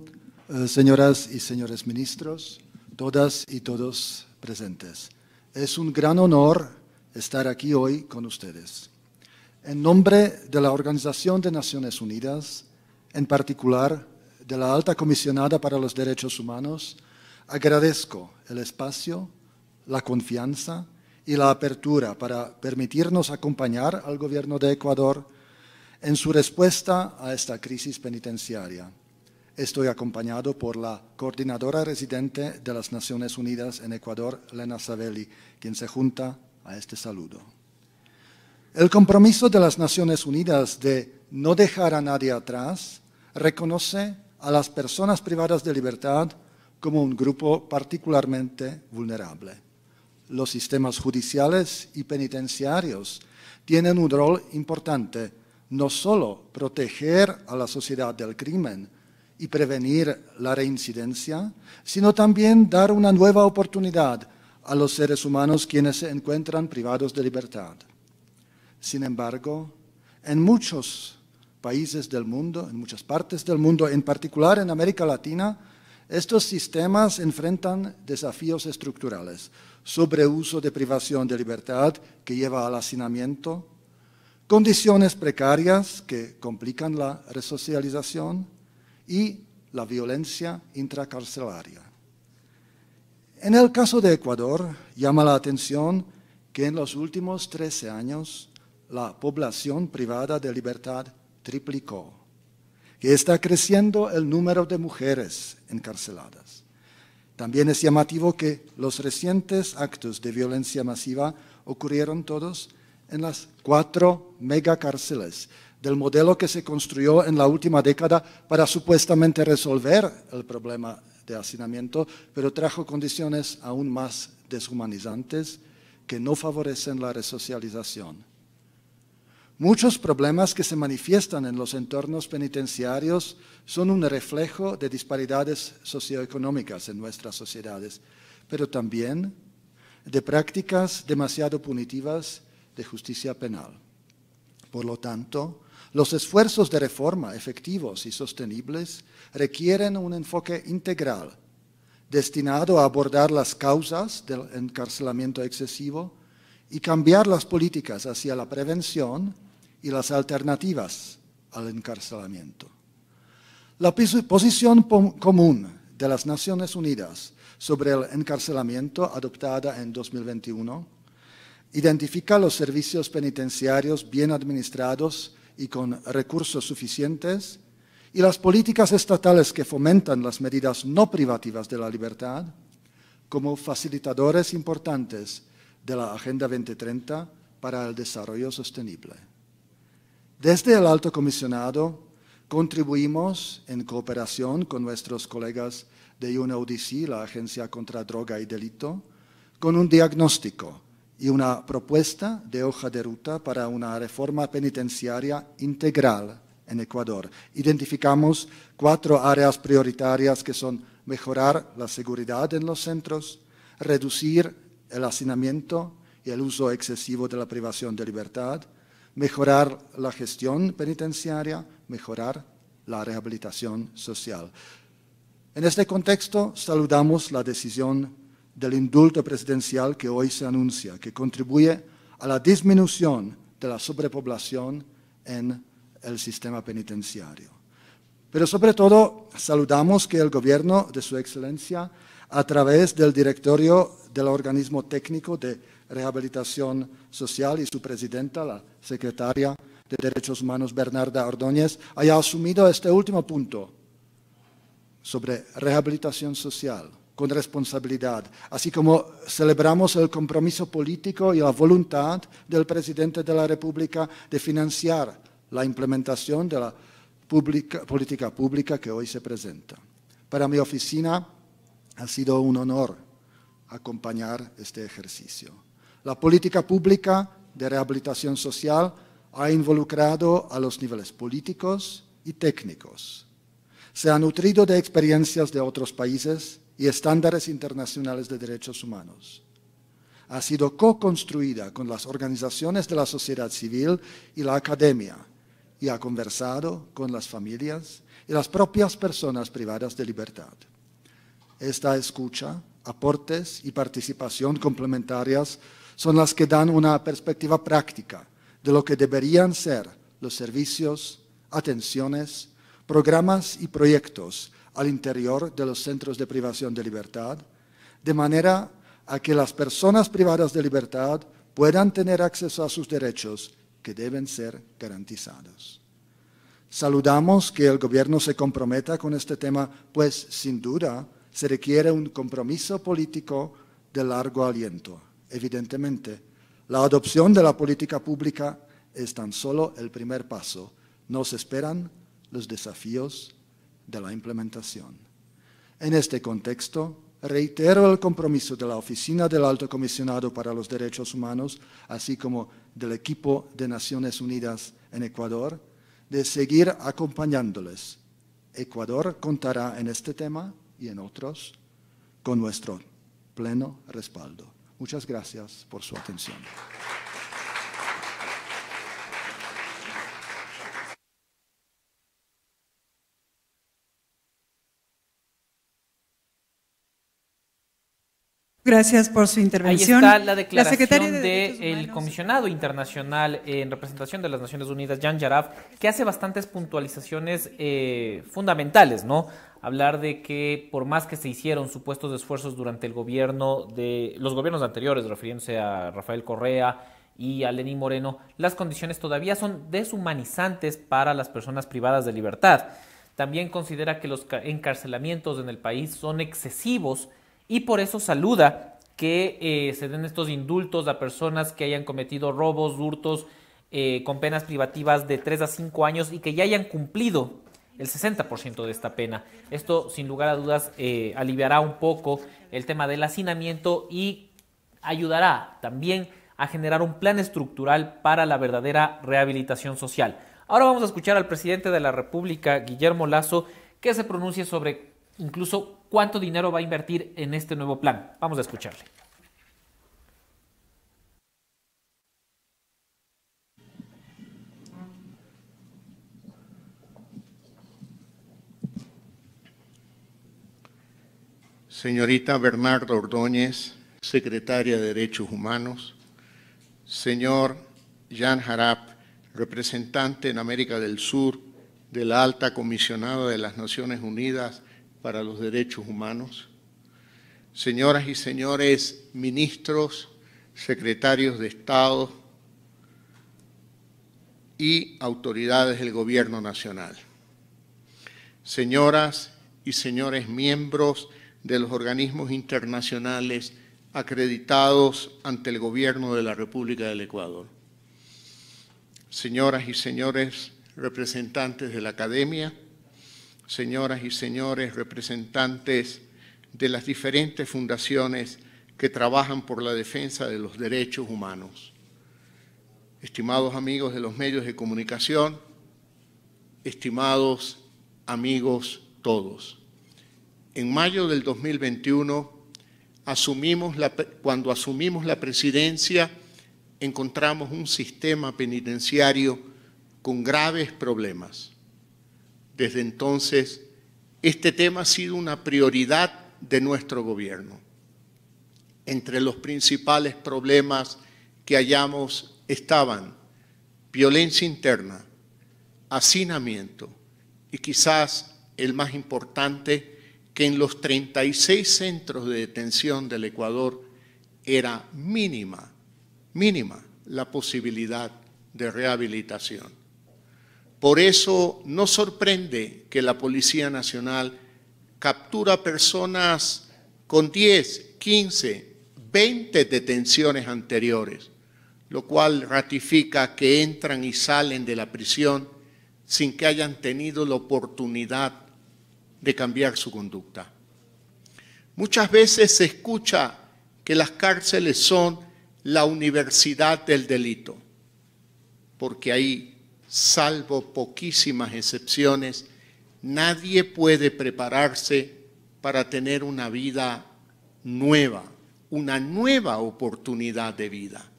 eh, señoras y señores ministros, todas y todos presentes. Es un gran honor estar aquí hoy con ustedes. En nombre de la Organización de Naciones Unidas, en particular de la Alta Comisionada para los Derechos Humanos, agradezco el espacio, la confianza y la apertura para permitirnos acompañar al Gobierno de Ecuador en su respuesta a esta crisis penitenciaria, estoy acompañado por la coordinadora residente de las Naciones Unidas en Ecuador, Lena Savelli, quien se junta a este saludo. El compromiso de las Naciones Unidas de no dejar a nadie atrás reconoce a las personas privadas de libertad como un grupo particularmente vulnerable. Los sistemas judiciales y penitenciarios tienen un rol importante no solo proteger a la sociedad del crimen y prevenir la reincidencia, sino también dar una nueva oportunidad a los seres humanos quienes se encuentran privados de libertad. Sin embargo, en muchos países del mundo, en muchas partes del mundo, en particular en América Latina, estos sistemas enfrentan desafíos estructurales, sobre uso de privación de libertad que lleva al hacinamiento, condiciones precarias que complican la resocialización y la violencia intracarcelaria. En el caso de Ecuador, llama la atención que en los últimos 13 años la población privada de libertad triplicó, que está creciendo el número de mujeres encarceladas. También es llamativo que los recientes actos de violencia masiva ocurrieron todos en las cuatro megacárceles del modelo que se construyó en la última década para supuestamente resolver el problema de hacinamiento, pero trajo condiciones aún más deshumanizantes que no favorecen la resocialización. Muchos problemas que se manifiestan en los entornos penitenciarios son un reflejo de disparidades socioeconómicas en nuestras sociedades, pero también de prácticas demasiado punitivas de justicia penal. Por lo tanto, los esfuerzos de reforma efectivos y sostenibles requieren un enfoque integral destinado a abordar las causas del encarcelamiento excesivo y cambiar las políticas hacia la prevención y las alternativas al encarcelamiento. La posición común de las Naciones Unidas sobre el encarcelamiento adoptada en 2021 Identifica los servicios penitenciarios bien administrados y con recursos suficientes y las políticas estatales que fomentan las medidas no privativas de la libertad como facilitadores importantes de la Agenda 2030 para el Desarrollo Sostenible. Desde el Alto Comisionado contribuimos en cooperación con nuestros colegas de UNODC, la Agencia contra Droga y Delito, con un diagnóstico y una propuesta de hoja de ruta para una reforma penitenciaria integral en Ecuador. Identificamos cuatro áreas prioritarias que son mejorar la seguridad en los centros, reducir el hacinamiento y el uso excesivo de la privación de libertad, mejorar la gestión penitenciaria, mejorar la rehabilitación social. En este contexto saludamos la decisión del indulto presidencial que hoy se anuncia, que contribuye a la disminución de la sobrepoblación en el sistema penitenciario. Pero sobre todo saludamos que el gobierno de su excelencia, a través del directorio del organismo técnico de rehabilitación social y su presidenta, la secretaria de Derechos Humanos Bernarda Ordóñez, haya asumido este último punto sobre rehabilitación social con responsabilidad, así como celebramos el compromiso político y la voluntad del presidente de la República de financiar la implementación de la política pública que hoy se presenta. Para mi oficina ha sido un honor acompañar este ejercicio. La política pública de rehabilitación social ha involucrado a los niveles políticos y técnicos. Se ha nutrido de experiencias de otros países y estándares internacionales de derechos humanos. Ha sido co-construida con las organizaciones de la sociedad civil y la academia y ha conversado con las familias y las propias personas privadas de libertad. Esta escucha, aportes y participación complementarias son las que dan una perspectiva práctica de lo que deberían ser los servicios, atenciones, programas y proyectos al interior de los centros de privación de libertad, de manera a que las personas privadas de libertad puedan tener acceso a sus derechos que deben ser garantizados. Saludamos que el Gobierno se comprometa con este tema, pues sin duda se requiere un compromiso político de largo aliento. Evidentemente, la adopción de la política pública es tan solo el primer paso. Nos esperan los desafíos de la implementación. En este contexto, reitero el compromiso de la Oficina del Alto Comisionado para los Derechos Humanos, así como del equipo de Naciones Unidas en Ecuador, de seguir acompañándoles. Ecuador contará en este tema y en otros con nuestro pleno respaldo. Muchas gracias por su atención. Gracias por su intervención. Ahí está la declaración del comisionado internacional en representación de las Naciones Unidas, Jan Jaraf, que hace bastantes puntualizaciones eh, fundamentales, ¿no? Hablar de que por más que se hicieron supuestos esfuerzos durante el gobierno de los gobiernos anteriores, refiriéndose a Rafael Correa y a Lenín Moreno, las condiciones todavía son deshumanizantes para las personas privadas de libertad. También considera que los encarcelamientos en el país son excesivos y por eso saluda que eh, se den estos indultos a personas que hayan cometido robos, hurtos, eh, con penas privativas de 3 a 5 años y que ya hayan cumplido el 60% de esta pena. Esto, sin lugar a dudas, eh, aliviará un poco el tema del hacinamiento y ayudará también a generar un plan estructural para la verdadera rehabilitación social. Ahora vamos a escuchar al presidente de la República, Guillermo Lazo, que se pronuncie sobre incluso cuánto dinero va a invertir en este nuevo plan. Vamos a escucharle. Señorita Bernardo Ordóñez, secretaria de Derechos Humanos. Señor Jan Harap, representante en América del Sur de la Alta Comisionada de las Naciones Unidas para los derechos humanos, señoras y señores ministros, secretarios de Estado y autoridades del Gobierno Nacional, señoras y señores miembros de los organismos internacionales acreditados ante el Gobierno de la República del Ecuador, señoras y señores representantes de la Academia, señoras y señores representantes de las diferentes fundaciones que trabajan por la defensa de los derechos humanos. Estimados amigos de los medios de comunicación, estimados amigos todos, en mayo del 2021, asumimos cuando asumimos la presidencia, encontramos un sistema penitenciario con graves problemas. Desde entonces, este tema ha sido una prioridad de nuestro gobierno. Entre los principales problemas que hallamos estaban violencia interna, hacinamiento y quizás el más importante, que en los 36 centros de detención del Ecuador era mínima, mínima la posibilidad de rehabilitación. Por eso no sorprende que la Policía Nacional captura personas con 10, 15, 20 detenciones anteriores, lo cual ratifica que entran y salen de la prisión sin que hayan tenido la oportunidad de cambiar su conducta. Muchas veces se escucha que las cárceles son la universidad del delito, porque ahí salvo poquísimas excepciones, nadie puede prepararse para tener una vida nueva, una nueva oportunidad de vida.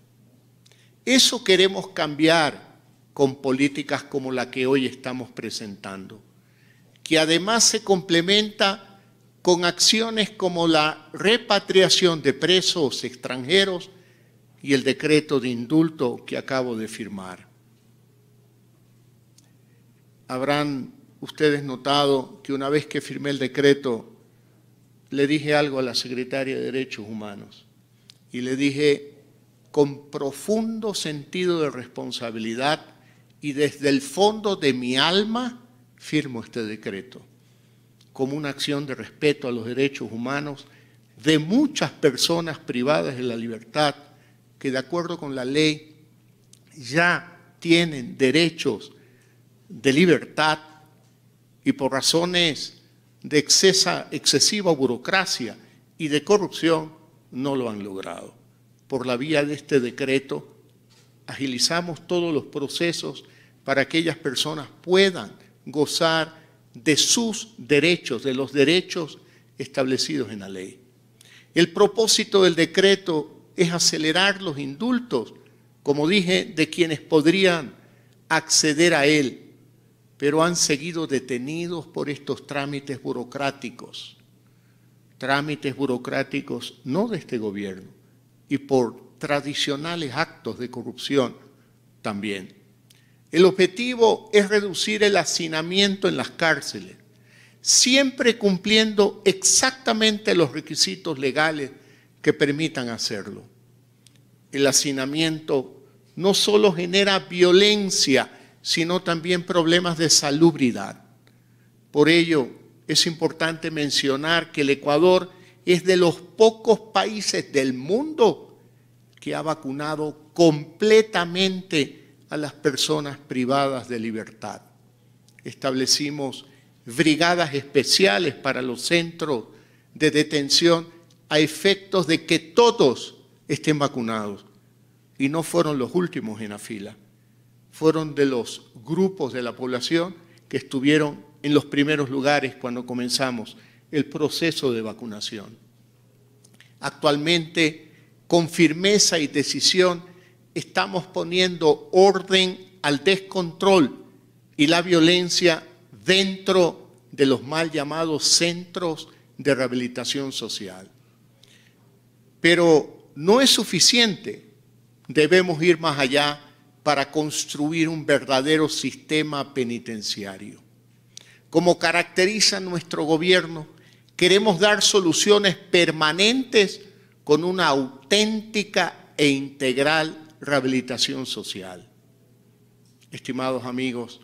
Eso queremos cambiar con políticas como la que hoy estamos presentando, que además se complementa con acciones como la repatriación de presos extranjeros y el decreto de indulto que acabo de firmar habrán ustedes notado que una vez que firmé el decreto, le dije algo a la secretaria de Derechos Humanos y le dije, con profundo sentido de responsabilidad y desde el fondo de mi alma, firmo este decreto como una acción de respeto a los derechos humanos de muchas personas privadas de la libertad que de acuerdo con la ley ya tienen derechos de libertad y por razones de excesiva burocracia y de corrupción no lo han logrado. Por la vía de este decreto agilizamos todos los procesos para que aquellas personas puedan gozar de sus derechos, de los derechos establecidos en la ley. El propósito del decreto es acelerar los indultos, como dije, de quienes podrían acceder a él pero han seguido detenidos por estos trámites burocráticos, trámites burocráticos no de este gobierno, y por tradicionales actos de corrupción también. El objetivo es reducir el hacinamiento en las cárceles, siempre cumpliendo exactamente los requisitos legales que permitan hacerlo. El hacinamiento no solo genera violencia, sino también problemas de salubridad. Por ello, es importante mencionar que el Ecuador es de los pocos países del mundo que ha vacunado completamente a las personas privadas de libertad. Establecimos brigadas especiales para los centros de detención a efectos de que todos estén vacunados. Y no fueron los últimos en la fila fueron de los grupos de la población que estuvieron en los primeros lugares cuando comenzamos el proceso de vacunación. Actualmente, con firmeza y decisión, estamos poniendo orden al descontrol y la violencia dentro de los mal llamados centros de rehabilitación social. Pero no es suficiente, debemos ir más allá para construir un verdadero sistema penitenciario. Como caracteriza nuestro gobierno, queremos dar soluciones permanentes con una auténtica e integral rehabilitación social. Estimados amigos,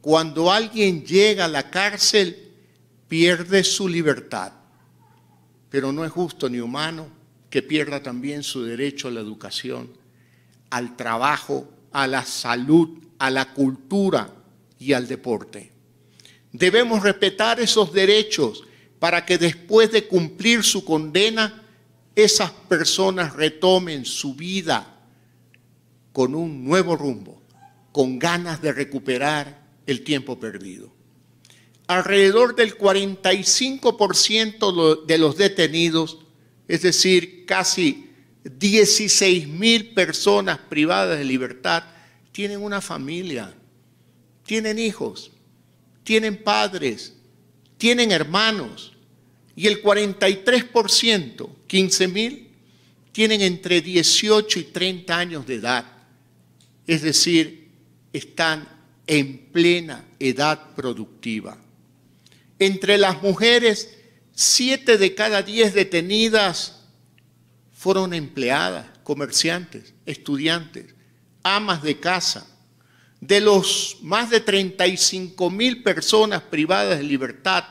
cuando alguien llega a la cárcel, pierde su libertad, pero no es justo ni humano que pierda también su derecho a la educación, al trabajo a la salud, a la cultura y al deporte. Debemos respetar esos derechos para que después de cumplir su condena, esas personas retomen su vida con un nuevo rumbo, con ganas de recuperar el tiempo perdido. Alrededor del 45% de los detenidos, es decir, casi 16.000 personas privadas de libertad tienen una familia, tienen hijos, tienen padres, tienen hermanos. Y el 43%, 15 mil, tienen entre 18 y 30 años de edad. Es decir, están en plena edad productiva. Entre las mujeres, 7 de cada 10 detenidas fueron empleadas, comerciantes, estudiantes, amas de casa. De los más de 35 mil personas privadas de libertad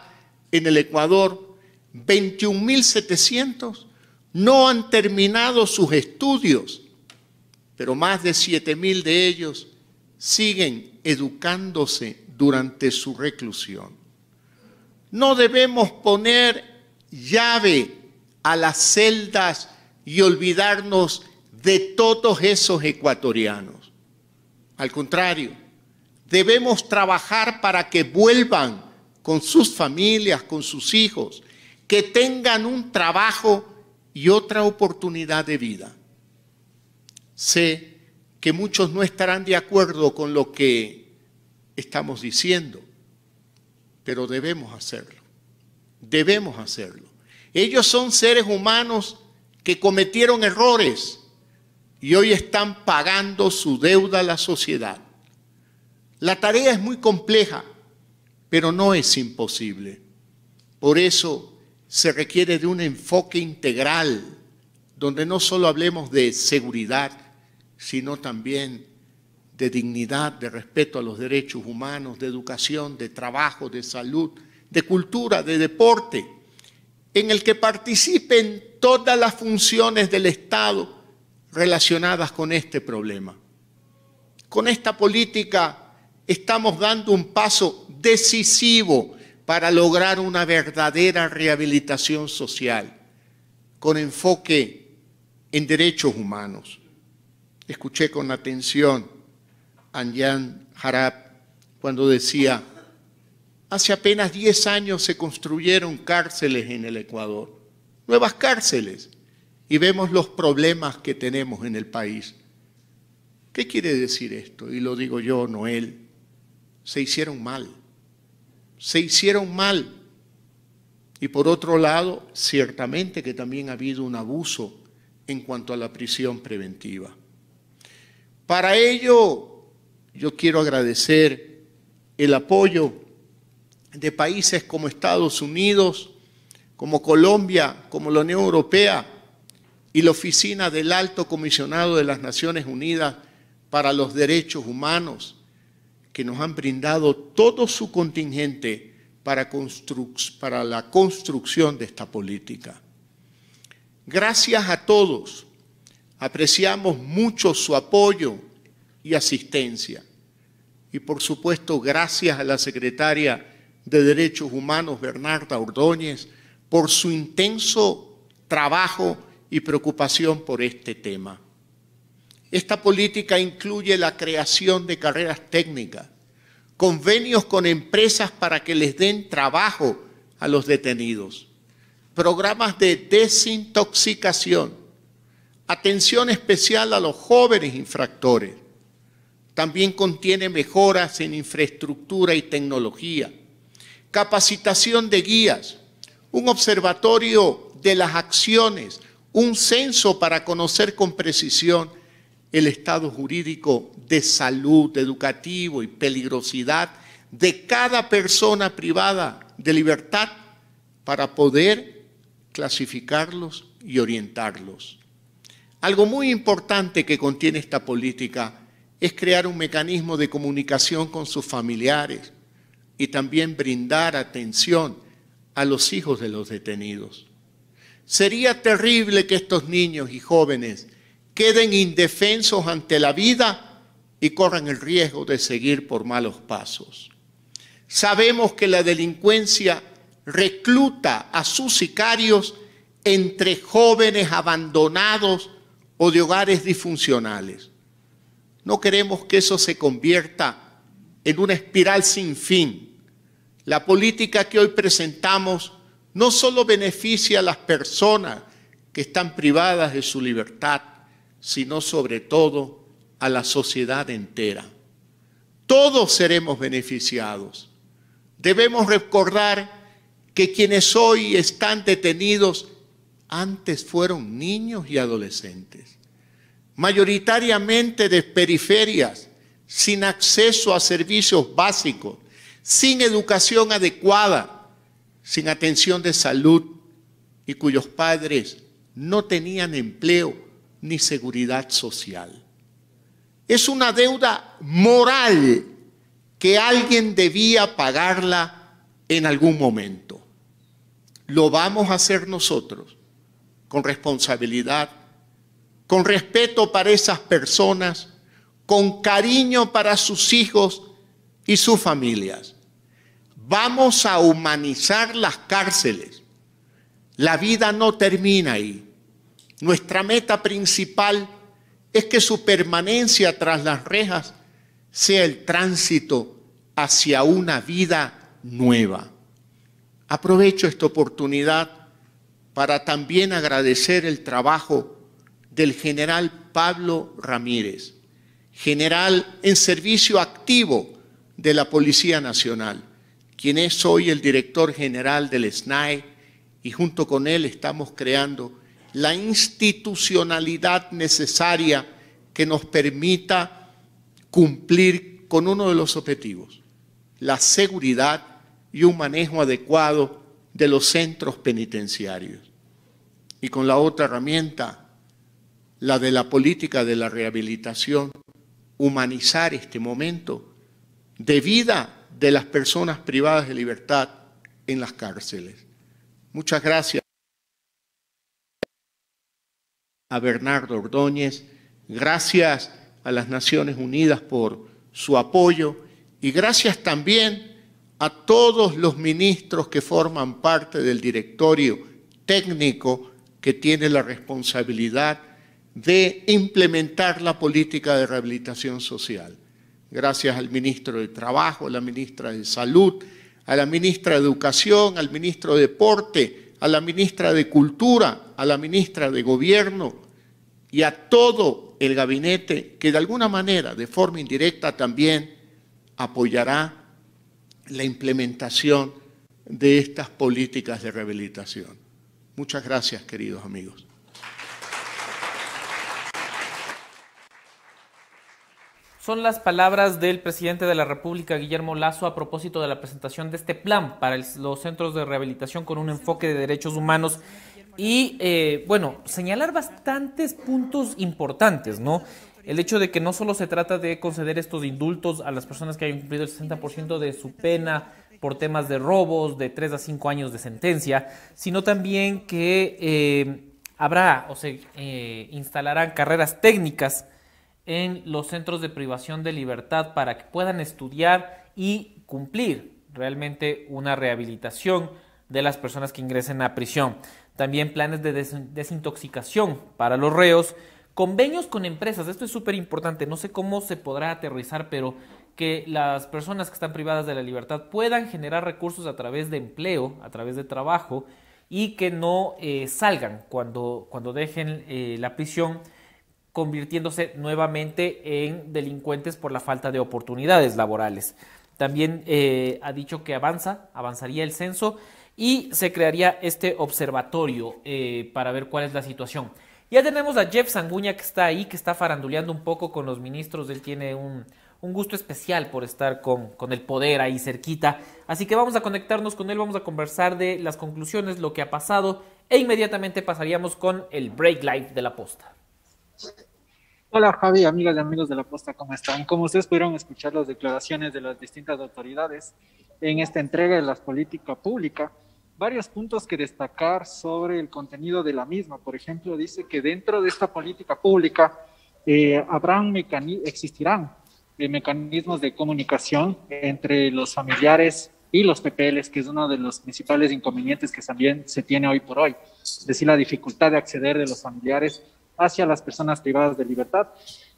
en el Ecuador, 21.700 no han terminado sus estudios, pero más de 7.000 de ellos siguen educándose durante su reclusión. No debemos poner llave a las celdas y olvidarnos de todos esos ecuatorianos. Al contrario, debemos trabajar para que vuelvan con sus familias, con sus hijos, que tengan un trabajo y otra oportunidad de vida. Sé que muchos no estarán de acuerdo con lo que estamos diciendo, pero debemos hacerlo. Debemos hacerlo. Ellos son seres humanos que cometieron errores y hoy están pagando su deuda a la sociedad. La tarea es muy compleja, pero no es imposible. Por eso se requiere de un enfoque integral, donde no solo hablemos de seguridad, sino también de dignidad, de respeto a los derechos humanos, de educación, de trabajo, de salud, de cultura, de deporte en el que participen todas las funciones del Estado relacionadas con este problema. Con esta política estamos dando un paso decisivo para lograr una verdadera rehabilitación social con enfoque en derechos humanos. Escuché con atención a Anjan Harab cuando decía Hace apenas 10 años se construyeron cárceles en el Ecuador, nuevas cárceles, y vemos los problemas que tenemos en el país. ¿Qué quiere decir esto? Y lo digo yo, Noel, se hicieron mal, se hicieron mal. Y por otro lado, ciertamente que también ha habido un abuso en cuanto a la prisión preventiva. Para ello, yo quiero agradecer el apoyo de países como Estados Unidos, como Colombia, como la Unión Europea y la Oficina del Alto Comisionado de las Naciones Unidas para los Derechos Humanos, que nos han brindado todo su contingente para, la construcción de esta política. Gracias a todos. Apreciamos mucho su apoyo y asistencia. Y por supuesto, gracias a la secretaria de Derechos Humanos, Bernarda Ordóñez, por su intenso trabajo y preocupación por este tema. Esta política incluye la creación de carreras técnicas, convenios con empresas para que les den trabajo a los detenidos, programas de desintoxicación, atención especial a los jóvenes infractores. También contiene mejoras en infraestructura y tecnología, capacitación de guías, un observatorio de las acciones, un censo para conocer con precisión el estado jurídico de salud, educativo y peligrosidad de cada persona privada de libertad para poder clasificarlos y orientarlos. Algo muy importante que contiene esta política es crear un mecanismo de comunicación con sus familiares, y también brindar atención a los hijos de los detenidos. Sería terrible que estos niños y jóvenes queden indefensos ante la vida y corran el riesgo de seguir por malos pasos. Sabemos que la delincuencia recluta a sus sicarios entre jóvenes abandonados o de hogares disfuncionales. No queremos que eso se convierta en una espiral sin fin la política que hoy presentamos no solo beneficia a las personas que están privadas de su libertad, sino sobre todo a la sociedad entera. Todos seremos beneficiados. Debemos recordar que quienes hoy están detenidos antes fueron niños y adolescentes, mayoritariamente de periferias, sin acceso a servicios básicos, sin educación adecuada, sin atención de salud y cuyos padres no tenían empleo ni seguridad social. Es una deuda moral que alguien debía pagarla en algún momento. Lo vamos a hacer nosotros con responsabilidad, con respeto para esas personas, con cariño para sus hijos y sus familias. Vamos a humanizar las cárceles. La vida no termina ahí. Nuestra meta principal es que su permanencia tras las rejas sea el tránsito hacia una vida nueva. Aprovecho esta oportunidad para también agradecer el trabajo del general Pablo Ramírez, general en servicio activo de la Policía Nacional, quien es hoy el director general del SNAE, y junto con él estamos creando la institucionalidad necesaria que nos permita cumplir con uno de los objetivos, la seguridad y un manejo adecuado de los centros penitenciarios. Y con la otra herramienta, la de la política de la rehabilitación, humanizar este momento de vida de las personas privadas de libertad en las cárceles. Muchas gracias a Bernardo Ordóñez, gracias a las Naciones Unidas por su apoyo y gracias también a todos los ministros que forman parte del directorio técnico que tiene la responsabilidad de implementar la política de rehabilitación social gracias al ministro de Trabajo, a la ministra de Salud, a la ministra de Educación, al ministro de Deporte, a la ministra de Cultura, a la ministra de Gobierno y a todo el gabinete que de alguna manera, de forma indirecta también, apoyará la implementación de estas políticas de rehabilitación. Muchas gracias, queridos amigos. Son las palabras del presidente de la República, Guillermo Lazo, a propósito de la presentación de este plan para los centros de rehabilitación con un enfoque de derechos humanos. Y eh, bueno, señalar bastantes puntos importantes, ¿no? El hecho de que no solo se trata de conceder estos indultos a las personas que hayan cumplido el 60% de su pena por temas de robos, de 3 a 5 años de sentencia, sino también que eh, habrá o se eh, instalarán carreras técnicas en los centros de privación de libertad para que puedan estudiar y cumplir realmente una rehabilitación de las personas que ingresen a prisión. También planes de desintoxicación para los reos, convenios con empresas, esto es súper importante, no sé cómo se podrá aterrizar, pero que las personas que están privadas de la libertad puedan generar recursos a través de empleo, a través de trabajo, y que no eh, salgan cuando, dejen eh, la prisión convirtiéndose nuevamente en delincuentes por la falta de oportunidades laborales. También eh, ha dicho que avanza, avanzaría el censo y se crearía este observatorio eh, para ver cuál es la situación. Ya tenemos a Jeff Sanguña que está ahí, que está faranduleando un poco con los ministros. Él tiene un, gusto especial por estar con, con, el poder ahí cerquita. Así que vamos a conectarnos con él, vamos a conversar de las conclusiones, lo que ha pasado e inmediatamente pasaríamos con el break life de la posta. Hola Javi, amigas y amigos de la Posta, ¿cómo están? Como ustedes pudieron escuchar las declaraciones de las distintas autoridades en esta entrega de la política pública, varios puntos que destacar sobre el contenido de la misma. Por ejemplo, dice que dentro de esta política pública eh, habrán existirán eh, mecanismos de comunicación entre los familiares y los PPLs, que es uno de los principales inconvenientes que también se tiene hoy por hoy. Es decir, la dificultad de acceder de los familiares hacia las personas privadas de libertad.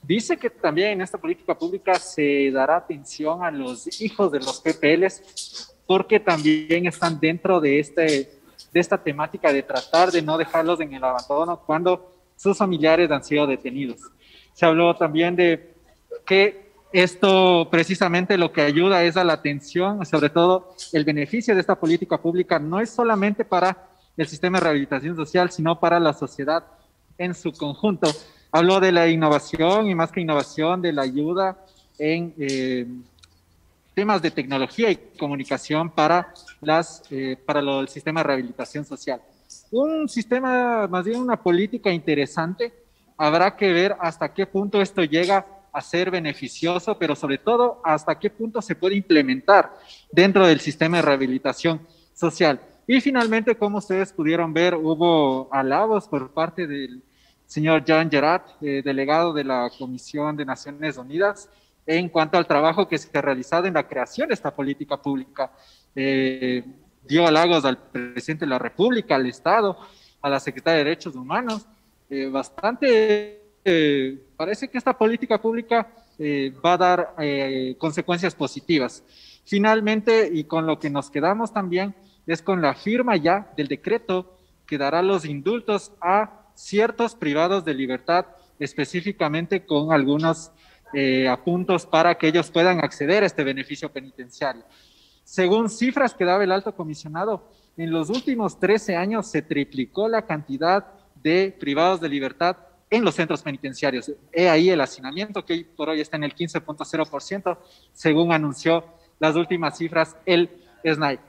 Dice que también en esta política pública se dará atención a los hijos de los PPLs porque también están dentro de, este, de esta temática de tratar de no dejarlos en el abandono cuando sus familiares han sido detenidos. Se habló también de que esto precisamente lo que ayuda es a la atención, sobre todo el beneficio de esta política pública no es solamente para el sistema de rehabilitación social, sino para la sociedad en su conjunto. Habló de la innovación y más que innovación, de la ayuda en eh, temas de tecnología y comunicación para, las, eh, para lo sistema de rehabilitación social. Un sistema, más bien una política interesante, habrá que ver hasta qué punto esto llega a ser beneficioso, pero sobre todo hasta qué punto se puede implementar dentro del sistema de rehabilitación social. Y finalmente, como ustedes pudieron ver, hubo alabos por parte del señor Jean Gerard, eh, delegado de la Comisión de Naciones Unidas, en cuanto al trabajo que se ha realizado en la creación de esta política pública. Eh, dio halagos al presidente de la República, al Estado, a la Secretaría de Derechos Humanos. Eh, bastante, parece que esta política pública va a dar consecuencias positivas. Finalmente, y con lo que nos quedamos también, es con la firma ya del decreto que dará los indultos a ciertos privados de libertad, específicamente con algunos eh, apuntos para que ellos puedan acceder a este beneficio penitenciario. Según cifras que daba el alto comisionado, en los últimos 13 años se triplicó la cantidad de privados de libertad en los centros penitenciarios. He ahí el hacinamiento que por hoy está en el 15.0%, según anunció las últimas cifras el SNAI.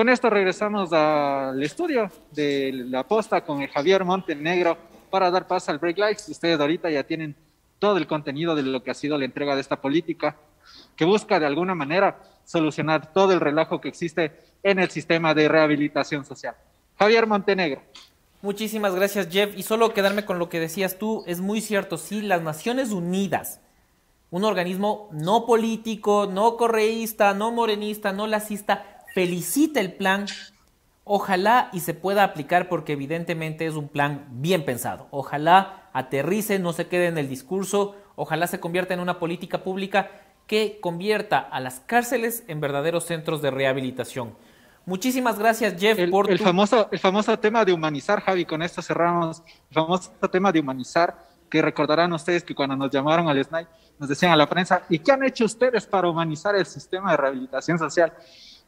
Con esto regresamos al estudio de la posta con el Javier Montenegro para dar paso al Break Likes. Ustedes ahorita ya tienen todo el contenido de lo que ha sido la entrega de esta política que busca de alguna manera solucionar todo el relajo que existe en el sistema de rehabilitación social. Javier Montenegro. Muchísimas gracias Jeff y solo quedarme con lo que decías tú, es muy cierto, sí, las Naciones Unidas, un organismo no político, no correísta, no morenista, no lacista, felicita el plan, ojalá y se pueda aplicar porque evidentemente es un plan bien pensado. Ojalá aterrice, no se quede en el discurso, ojalá se convierta en una política pública que convierta a las cárceles en verdaderos centros de rehabilitación. Muchísimas gracias, Jeff, el, por el famoso el famoso tema de humanizar, Javi. Con esto cerramos el famoso tema de humanizar que recordarán ustedes que cuando nos llamaron al SNAI nos decían a la prensa, ¿y qué han hecho ustedes para humanizar el sistema de rehabilitación social?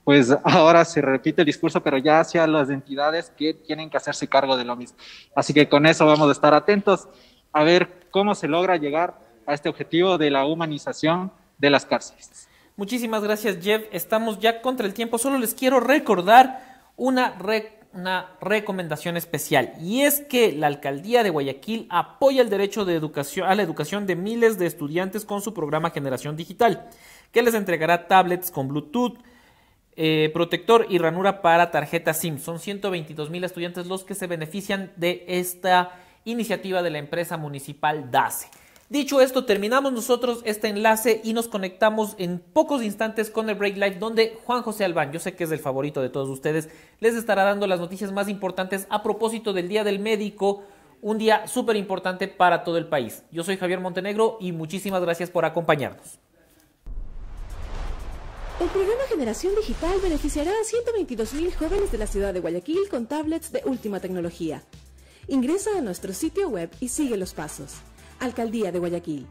pues [laughs] ahora se repite el discurso, pero ya hacia las entidades que tienen que hacerse cargo de lo mismo. Así que con eso vamos a estar atentos a ver cómo se logra llegar a este objetivo de la humanización de las cárceles. Muchísimas gracias, Jeff. Estamos ya contra el tiempo. Solo les quiero recordar una, una recomendación especial y es que la alcaldía de Guayaquil apoya el derecho de educación a la educación de miles de estudiantes con su programa Generación Digital, que les entregará tablets con Bluetooth eh, protector y ranura para tarjeta SIM. Son 122 mil estudiantes los que se benefician de esta iniciativa de la empresa municipal DACE. Dicho esto, terminamos nosotros este enlace y nos conectamos en pocos instantes con el Break Live, donde Juan José Albán, yo sé que es el favorito de todos ustedes, les estará dando las noticias más importantes a propósito del Día del Médico, un día súper importante para todo el país. Yo soy Javier Montenegro y muchísimas gracias por acompañarnos. El programa Generación Digital beneficiará a 122.000 jóvenes de la ciudad de Guayaquil con tablets de última tecnología. Ingresa a nuestro sitio web y sigue los pasos. Alcaldía de Guayaquil.